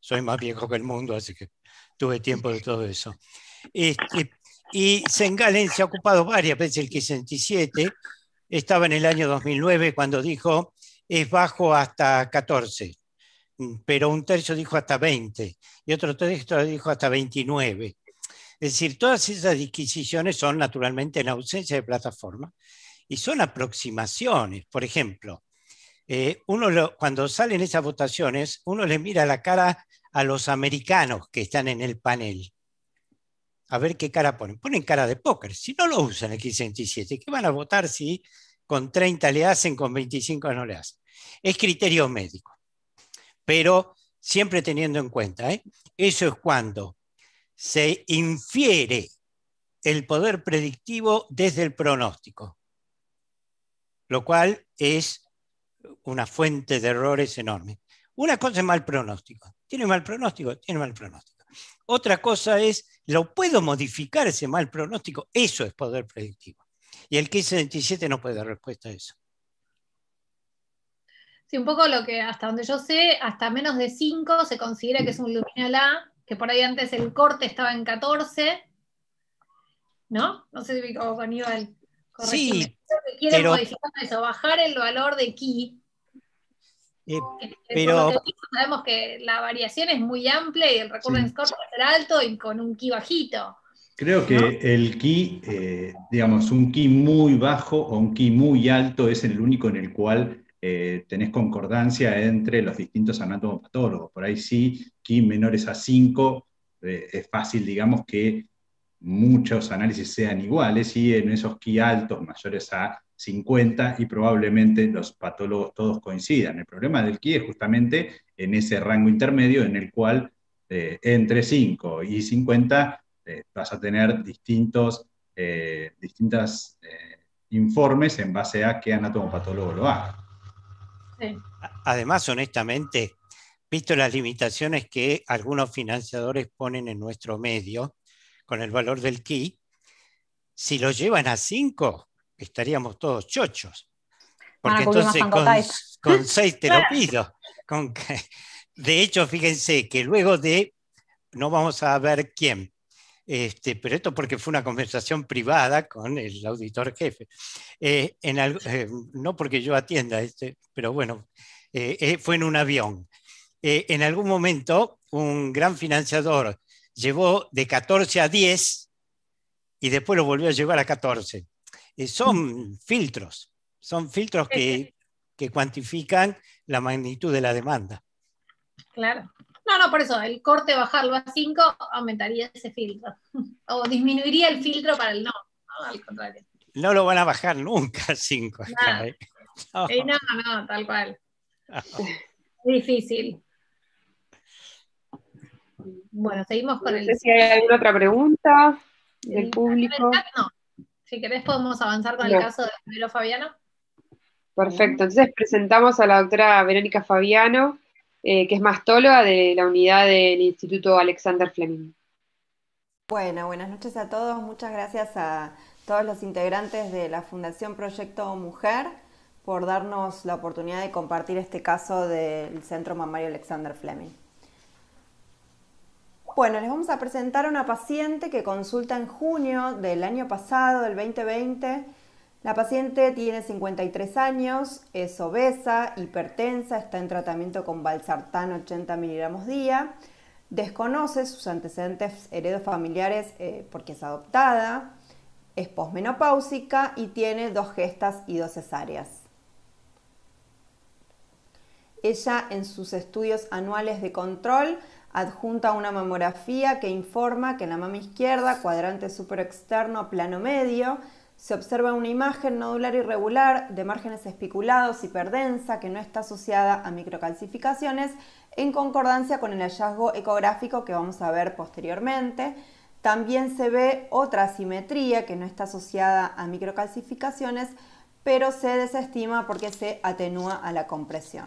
soy más viejo que el mundo, así que tuve tiempo de todo eso. Este, y Sengalen se ha ocupado varias veces el 67, estaba en el año 2009 cuando dijo es bajo hasta 14, pero un tercio dijo hasta 20 y otro tercio dijo hasta 29. Es decir, todas esas disquisiciones son naturalmente en ausencia de plataforma y son aproximaciones. Por ejemplo, eh, uno cuando salen esas votaciones, uno le mira la cara a los americanos que están en el panel. A ver qué cara ponen. Ponen cara de póker. Si no lo usan el 67, ¿qué van a votar si con 30 le hacen, con 25 no le hacen? Es criterio médico. Pero siempre teniendo en cuenta, ¿eh? eso es cuando se infiere el poder predictivo desde el pronóstico, lo cual es una fuente de errores enorme. Una cosa es mal pronóstico. Tiene mal pronóstico, tiene mal pronóstico. Otra cosa es, ¿lo puedo modificar ese mal pronóstico? Eso es poder predictivo. Y el 1527 no puede dar respuesta a eso. Sí, un poco lo que hasta donde yo sé, hasta menos de 5 se considera que es un luminal A que por ahí antes el corte estaba en 14, ¿no? No sé si o Aníbal, sí, que quieren modificar eso, bajar el valor de ki. Eh, pero sabemos que la variación es muy amplia y el recurrence va a ser alto y con un ki bajito. Creo que el ki, eh, digamos, un ki muy bajo o un ki muy alto es el único en el cual eh, tenés concordancia entre los distintos anatomopatólogos. Por ahí sí, que menores a 5, eh, es fácil, digamos, que muchos análisis sean iguales y en esos ki altos mayores a 50 y probablemente los patólogos todos coincidan. El problema del ki es justamente en ese rango intermedio en el cual eh, entre 5 y 50 vas a tener distintos informes en base a qué anatomopatólogo lo haga. Además, honestamente, visto las limitaciones que algunos financiadores ponen en nuestro medio con el valor del key, si lo llevan a 5, estaríamos todos chochos. Porque entonces con, seis te lo pido. Con, de hecho, fíjense que luego de, no vamos a ver quién, este, pero esto porque fue una conversación privada con el auditor jefe. Eh, en eh, no porque yo atienda, este, pero bueno, eh, fue en un avión. en algún momento, un gran financiador llevó de 14 a 10 y después lo volvió a llevar a 14. son mm. filtros, son filtros que, que cuantifican la magnitud de la demanda. Claro, no, no, por eso, el corte bajarlo a 5 aumentaría ese filtro. o disminuiría el filtro para el no. No, al contrario. No lo van a bajar nunca a 5. ¿eh? Eh, no. no. tal cual. Ah. Difícil. Bueno, seguimos con el. No sé si hay alguna otra pregunta del público. No. Si querés, podemos avanzar con el caso de Fabiano. Perfecto, entonces presentamos a la doctora Verónica Fabiano, eh, que es mastóloga de la unidad del Instituto Alexander Fleming. Bueno, buenas noches a todos. Muchas gracias a todos los integrantes de la Fundación Proyecto Mujer por darnos la oportunidad de compartir este caso del Centro Mamario Alexander Fleming. Bueno, les vamos a presentar a una paciente que consulta en junio del año pasado, del 2020, la paciente tiene 53 años, es obesa, hipertensa, está en tratamiento con valsartán 80 miligramos día, desconoce sus antecedentes heredos familiares eh, porque es adoptada, es posmenopáusica y tiene dos gestas y dos cesáreas. Ella en sus estudios anuales de control adjunta una mamografía que informa que en la mama izquierda, cuadrante superexterno, plano medio, se observa una imagen nodular irregular de márgenes espiculados, hiperdensa, que no está asociada a microcalcificaciones, en concordancia con el hallazgo ecográfico que vamos a ver posteriormente. También se ve otra asimetría que no está asociada a microcalcificaciones, pero se desestima porque se atenúa a la compresión.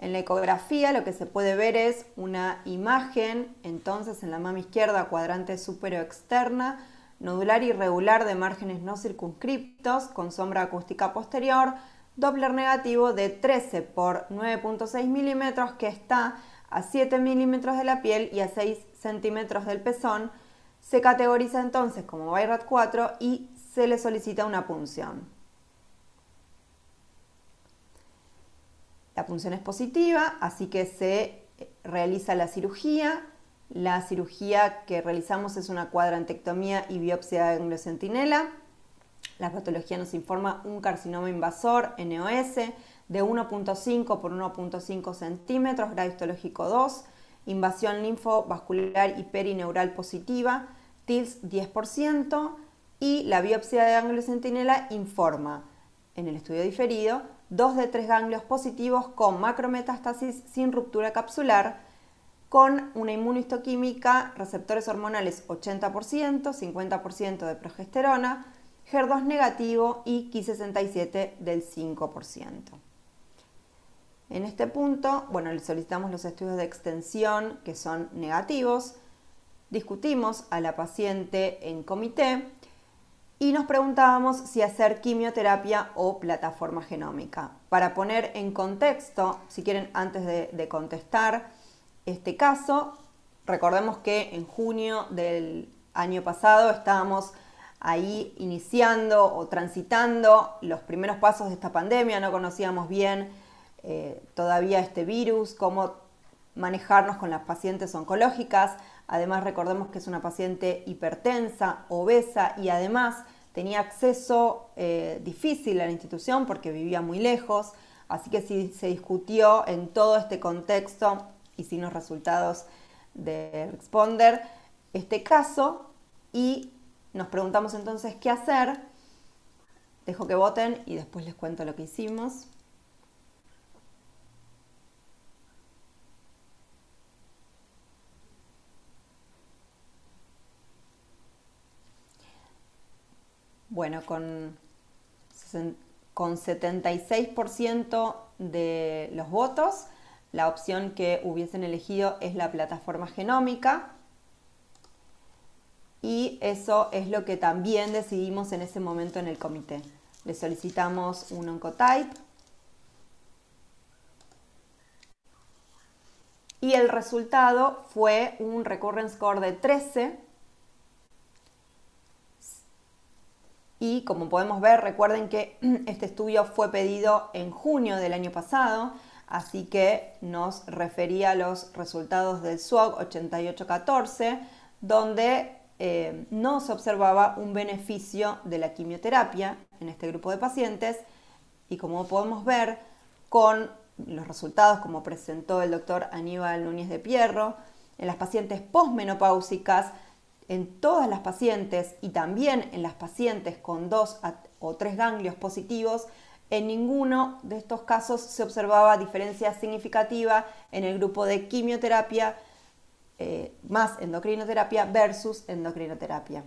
En la ecografía lo que se puede ver es una imagen, entonces en la mama izquierda cuadrante superoexterna, externa, nodular irregular de márgenes no circunscriptos con sombra acústica posterior, Doppler negativo de 13 por 9.6 milímetros que está a 7 milímetros de la piel y a 6 centímetros del pezón, se categoriza entonces como BIRAT 4 y se le solicita una punción. La punción es positiva, así que se realiza la cirugía la cirugía que realizamos es una cuadrantectomía y biopsia de centinela. La patología nos informa un carcinoma invasor, NOS, de 1.5 por 1.5 centímetros, grado histológico 2, invasión linfovascular y perineural positiva, TILS 10%, y la biopsia de ganglio centinela informa, en el estudio diferido, 2 de 3 ganglios positivos con macrometástasis sin ruptura capsular, con una inmunohistoquímica, receptores hormonales 80%, 50% de progesterona, HER2 negativo y Ki67 del 5%. En este punto, bueno, le solicitamos los estudios de extensión que son negativos, discutimos a la paciente en comité y nos preguntábamos si hacer quimioterapia o plataforma genómica. Para poner en contexto, si quieren antes de contestar, este caso. Recordemos que en junio del año pasado estábamos ahí iniciando o transitando los primeros pasos de esta pandemia, no conocíamos bien eh, todavía este virus, cómo manejarnos con las pacientes oncológicas. Además recordemos que es una paciente hipertensa, obesa y además tenía acceso eh, difícil a la institución porque vivía muy lejos. Así que sí se discutió en todo este contexto y sin los resultados de responder este caso y nos preguntamos entonces qué hacer. Dejo que voten y después les cuento lo que hicimos. Bueno, con, con 76% de los votos la opción que hubiesen elegido es la plataforma genómica. Y eso es lo que también decidimos en ese momento en el comité. Le solicitamos un oncotype. Y el resultado fue un recurrence score de 13, Y como podemos ver, recuerden que este estudio fue pedido en junio del año pasado, Así que nos refería a los resultados del SWOG 8814, donde eh, no se observaba un beneficio de la quimioterapia en este grupo de pacientes. Y como podemos ver, con los resultados como presentó el doctor Aníbal Núñez de Pierro, en las pacientes posmenopáusicas, en todas las pacientes y también en las pacientes con dos o tres ganglios positivos, en ninguno de estos casos se observaba diferencia significativa en el grupo de quimioterapia eh, más endocrinoterapia versus endocrinoterapia.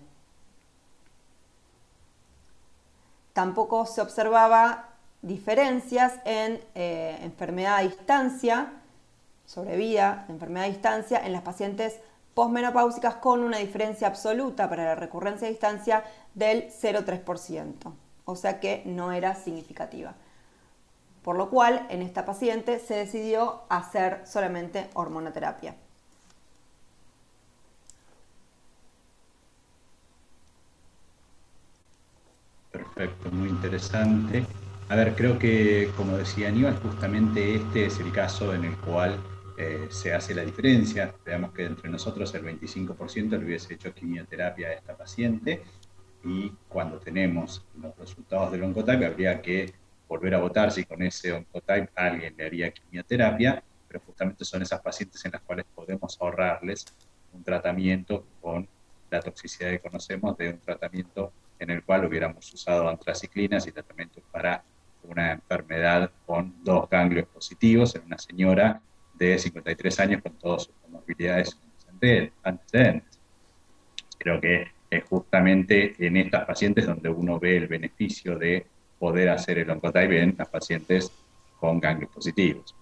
Tampoco se observaba diferencias en eh, enfermedad a distancia, sobrevida, enfermedad a distancia en las pacientes posmenopáusicas con una diferencia absoluta para la recurrencia a distancia del 0,3% o sea que no era significativa. Por lo cual, en esta paciente se decidió hacer solamente hormonoterapia. Perfecto, muy interesante. A ver, creo que, como decía Aníbal, justamente este es el caso en el cual eh, se hace la diferencia. Veamos que entre nosotros el 25% le hubiese hecho quimioterapia a esta paciente y cuando tenemos los resultados del oncotype habría que volver a votar si con ese oncotype alguien le haría quimioterapia, pero justamente son esas pacientes en las cuales podemos ahorrarles un tratamiento con la toxicidad que conocemos de un tratamiento en el cual hubiéramos usado antraciclinas y tratamientos para una enfermedad con dos ganglios positivos en una señora de 53 años con todas sus comorbilidades antecedentes. Creo que es justamente en estas pacientes donde uno ve el beneficio de poder hacer el Oncotype en las pacientes con ganglios positivos.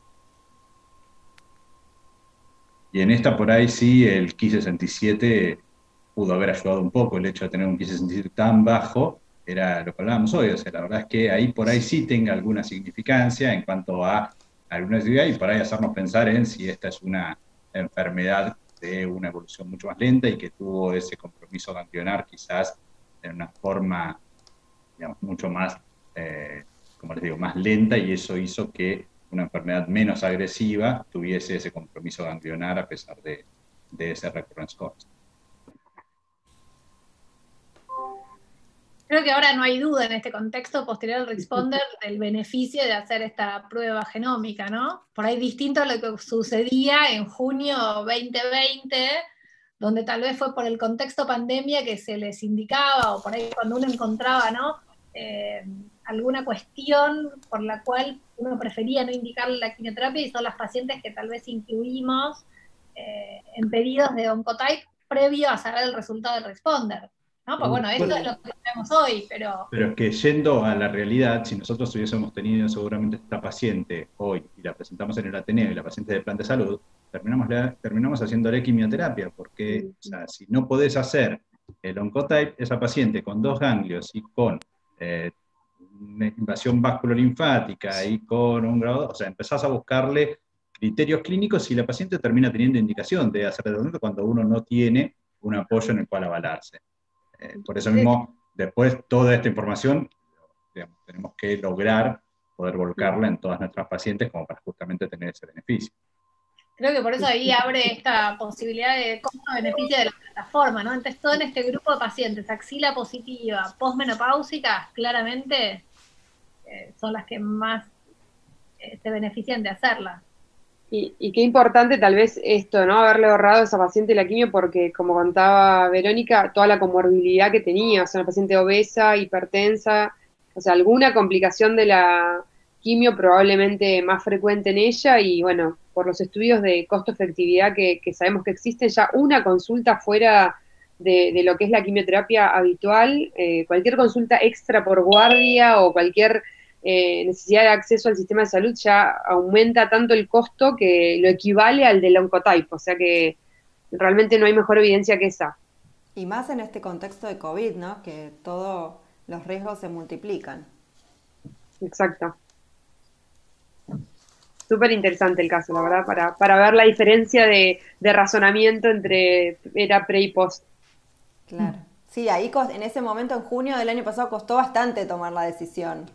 Y en esta por ahí sí el 1567 67 pudo haber ayudado un poco, el hecho de tener un 1567 67 tan bajo era lo que hablábamos hoy, o sea, la verdad es que ahí por ahí sí tenga alguna significancia en cuanto a alguna actividad y por ahí hacernos pensar en si esta es una enfermedad de una evolución mucho más lenta y que tuvo ese compromiso ganglionar quizás en una forma, mucho más, eh, como les digo, más lenta y eso hizo que una enfermedad menos agresiva tuviese ese compromiso ganglionar a pesar de, ese recurrence que ahora no hay duda en este contexto posterior al responder del beneficio de hacer esta prueba genómica, ¿no? Por ahí distinto a lo que sucedía en junio 2020, donde tal vez fue por el contexto pandemia que se les indicaba, o por ahí cuando uno encontraba, ¿no? Eh, alguna cuestión por la cual uno prefería no indicarle la quimioterapia y son las pacientes que tal vez incluimos eh, en pedidos de Oncotype previo a saber el resultado del responder. ¿no? Pues bueno, esto es lo que tenemos hoy, pero... Pero es que yendo a la realidad, si nosotros hubiésemos tenido seguramente esta paciente hoy y la presentamos en el Ateneo y la paciente de plan de salud, terminamos, la, terminamos haciéndole quimioterapia, porque si no podés hacer el oncotype, esa paciente con dos ganglios y con... Eh, una invasión vasculolinfática y con un grado, o sea, empezás a buscarle criterios clínicos y la paciente termina teniendo indicación de hacer tratamiento cuando uno no tiene un apoyo en el cual avalarse. Eh, por eso mismo, después toda esta información tenemos que lograr poder volcarla en todas nuestras pacientes como para justamente tener ese beneficio. Creo que por eso ahí abre esta posibilidad de cómo beneficia de la plataforma, ¿no? Entonces todo en este grupo de pacientes, axila positiva, posmenopáusica, claramente eh, son las que más eh, se benefician de hacerla. Y, qué importante tal vez esto, ¿no? Haberle ahorrado a esa paciente la quimio porque, como contaba Verónica, toda la comorbilidad que tenía, o sea, una paciente obesa, hipertensa, o sea, alguna complicación de la quimio probablemente más frecuente en ella y, bueno, por los estudios de costo-efectividad que, sabemos que existen, ya una consulta fuera de, lo que es la quimioterapia habitual, eh, cualquier consulta extra por guardia o cualquier eh, necesidad de acceso al sistema de salud ya aumenta tanto el costo que lo equivale al del Oncotype, o sea que realmente no hay mejor evidencia que esa. Y más en este contexto de COVID, ¿no? Que todos los riesgos se multiplican. Exacto. Súper interesante el caso, la verdad, para, ver la diferencia de, de razonamiento entre era pre y post. Claro. Sí, ahí en ese momento, en junio del año pasado, costó bastante tomar la decisión.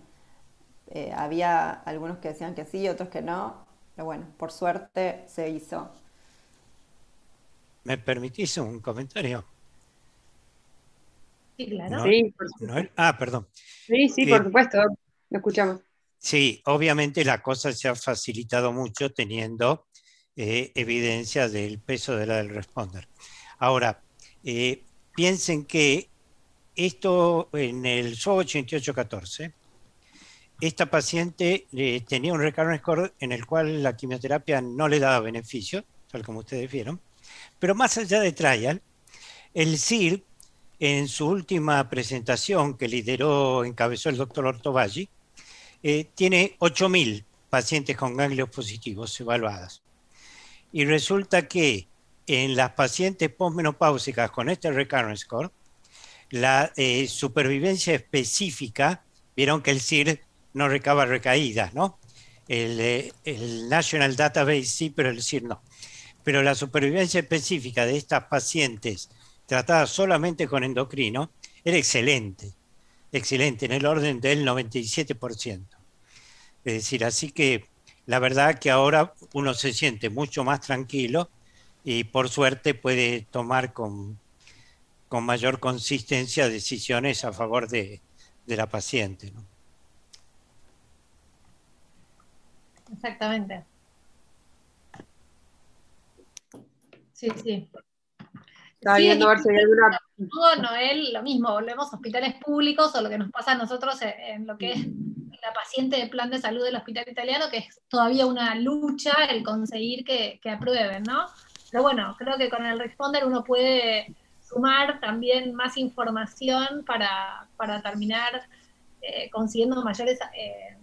Eh, había algunos que decían que sí, otros que no, pero bueno, por suerte se hizo. ¿Me permitís un comentario? Sí, claro. ah, perdón. Sí, sí, por eh, supuesto, lo escuchamos. Sí, obviamente la cosa se ha facilitado mucho teniendo eh, evidencia del peso de la del responder. Ahora, piensen que esto en el SOG 8814 esta paciente eh, tenía un recurrence score en el cual la quimioterapia no le daba beneficio, tal como ustedes vieron. Pero más allá de trial, el CIR, en su última presentación que lideró, encabezó el doctor Ortovalli, eh, tiene 8.000 pacientes con ganglios positivos evaluadas. Y resulta que en las pacientes postmenopáusicas con este recurrence score, la eh, supervivencia específica, vieron que el CIR no recaba recaídas, ¿no? Eh, el, National Database sí, pero el CIR no. Pero la supervivencia específica de estas pacientes tratadas solamente con endocrino era excelente, excelente, en el orden del 97%. Es decir, así que la verdad que ahora uno se siente mucho más tranquilo y por suerte puede tomar con, con mayor consistencia decisiones a favor de, de la paciente. ¿no? Exactamente. Sí, sí. Está a No, Noel, lo mismo, volvemos a hospitales públicos o lo que nos pasa a nosotros en, lo que es la paciente de plan de salud del hospital italiano, que es todavía una lucha el conseguir que, aprueben, ¿no? Pero bueno, creo que con el responder uno puede sumar también más información para, terminar eh, consiguiendo mayores eh,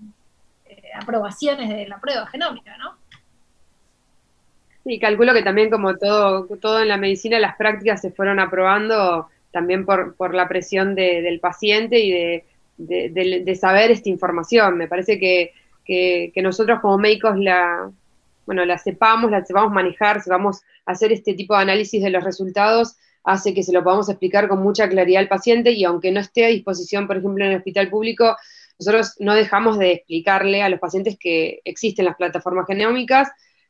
aprobaciones de la prueba genómica, ¿no? Y calculo que también como todo, todo en la medicina, las prácticas se fueron aprobando también por, por la presión del paciente y de, saber esta información. Me parece que, nosotros como médicos la, bueno, la sepamos, la sepamos manejar, sepamos hacer este tipo de análisis de los resultados, hace que se lo podamos explicar con mucha claridad al paciente y aunque no esté a disposición, por ejemplo, en el hospital público, nosotros no dejamos de explicarle a los pacientes que existen las plataformas genómicas.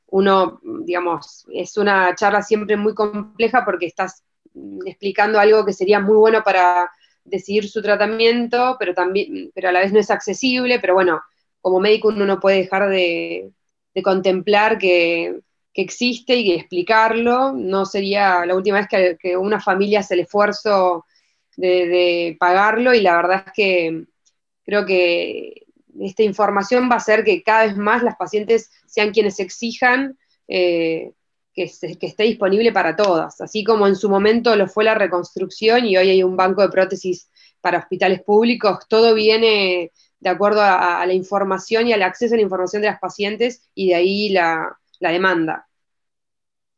Uno, digamos, es una charla siempre muy compleja porque estás mm, explicando algo que sería muy bueno para decidir su tratamiento, pero también, pero a la vez no es accesible, pero bueno, como médico uno no puede dejar de, contemplar que, existe y explicarlo. No sería la última vez que, una familia hace el esfuerzo de pagarlo y la verdad es que Creo que esta información va a hacer que cada vez más las pacientes sean quienes exijan eh, que, esté disponible para todas, así como en su momento lo fue la reconstrucción y hoy hay un banco de prótesis para hospitales públicos, todo viene de acuerdo a, la información y al acceso a la información de las pacientes y de ahí la, demanda.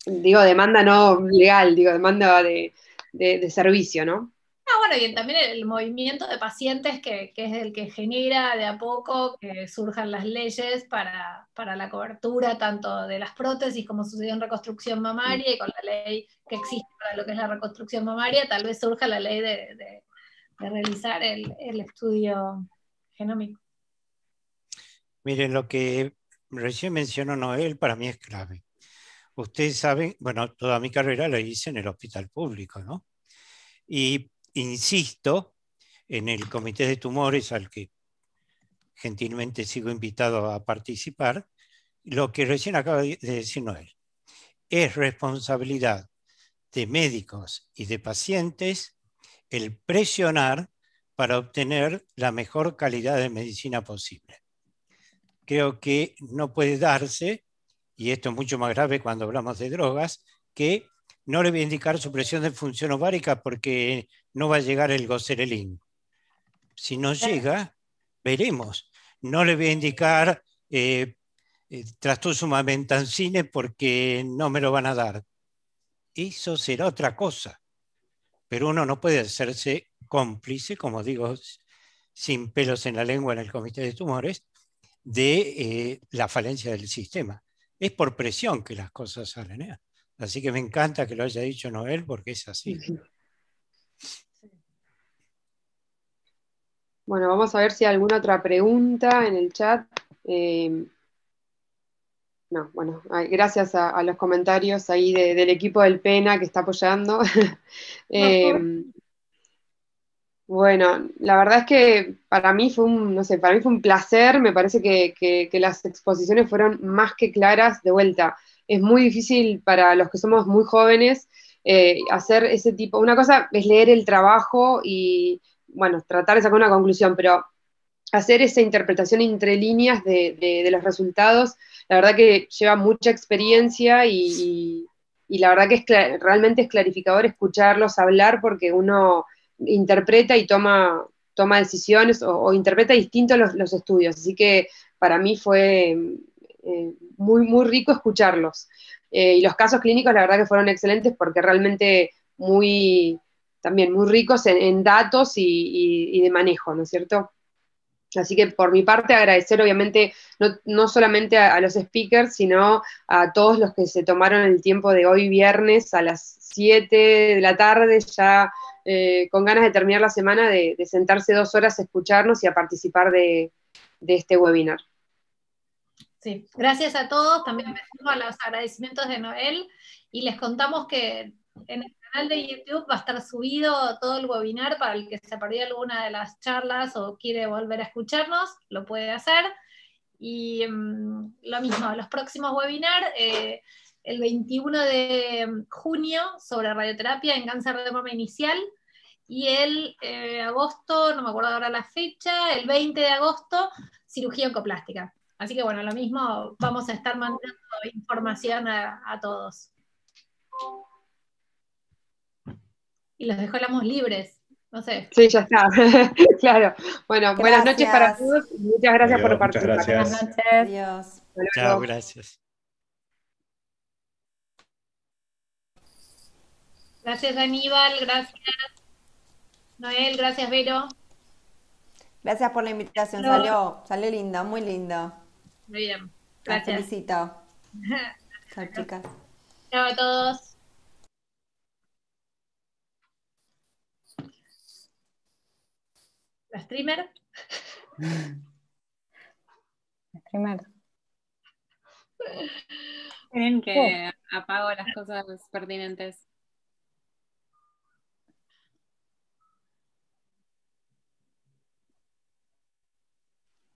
Digo, demanda no legal, digo, demanda de, de servicio, ¿no? Ah, bueno, y también el movimiento de pacientes que, que, es el que genera de a poco que surjan las leyes para, para, la cobertura tanto de las prótesis como sucedió en reconstrucción mamaria y con la ley que existe para lo que es la reconstrucción mamaria, tal vez surja la ley de, de, de realizar el, el, estudio genómico. Miren, lo que recién mencionó Noel para mí es clave. Ustedes saben, bueno, toda mi carrera la hice en el hospital público, ¿no? Y insisto en el comité de tumores al que gentilmente sigo invitado a participar, lo que recién acaba de decir Noel, es responsabilidad de médicos y de pacientes el presionar para obtener la mejor calidad de medicina posible. Creo que no puede darse, y esto es mucho más grave cuando hablamos de drogas, que no le voy a indicar supresión de función ovárica porque no va a llegar el gocerelín. Si no llega, veremos. No le voy a indicar eh, eh porque no me lo van a dar. Eso será otra cosa. Pero uno no puede hacerse cómplice, como digo, sin pelos en la lengua en el comité de tumores, de eh, la falencia del sistema. Es por presión que las cosas salen. ¿eh? Así que me encanta que lo haya dicho Noel porque es así. Bueno, vamos a ver si hay alguna otra pregunta en el chat. Eh, no, bueno, gracias a, los comentarios ahí del equipo del PENA que está apoyando. Eh, bueno, la verdad es que para mí fue un, no sé, para mí fue un placer, me parece que las exposiciones fueron más que claras de vuelta es muy difícil para los que somos muy jóvenes eh, hacer ese tipo. Una cosa es leer el trabajo y, bueno, tratar de sacar una conclusión, pero hacer esa interpretación entre líneas de, los resultados, la verdad que lleva mucha experiencia y, la verdad que realmente es clarificador escucharlos hablar porque uno interpreta y toma, toma decisiones o, interpreta distinto los, estudios. Así que para mí fue eh, muy, muy rico escucharlos. Eh, y los casos clínicos, la verdad que fueron excelentes porque realmente muy, también muy ricos en, datos y, de manejo, ¿no es cierto? Así que por mi parte agradecer obviamente no, solamente a, los speakers, sino a todos los que se tomaron el tiempo de hoy viernes a las 7 de la tarde, ya eh, con ganas de terminar la semana, de, sentarse dos horas a escucharnos y a participar de este webinar. Sí, gracias a todos. También me sumo a los agradecimientos de Noel y les contamos que en el canal de YouTube va a estar subido todo el webinar para el que se perdió alguna de las charlas o quiere volver a escucharnos, lo puede hacer. Y mm, lo mismo, los próximos webinars, eh, el 21 de junio sobre radioterapia en cáncer de mama inicial y el eh, agosto, no me acuerdo ahora la fecha, el 20 de agosto, cirugía oncoplástica. Así que bueno, lo mismo, vamos a estar mandando información a, todos. Y los dejamos libres. No sé. Sí, ya está. claro. Bueno, buenas noches para todos. Muchas gracias por participar. Muchas gracias. Buenas noches. Adiós. Chao, gracias. Gracias, Aníbal. Gracias, Noel. Gracias, Vero. Gracias por la invitación. Salió, salió linda, muy linda. Muy bien. Gracias. felicito. Chao, chicas. Chao a todos. ¿La streamer? La streamer. Tienen que oh. apago las cosas pertinentes.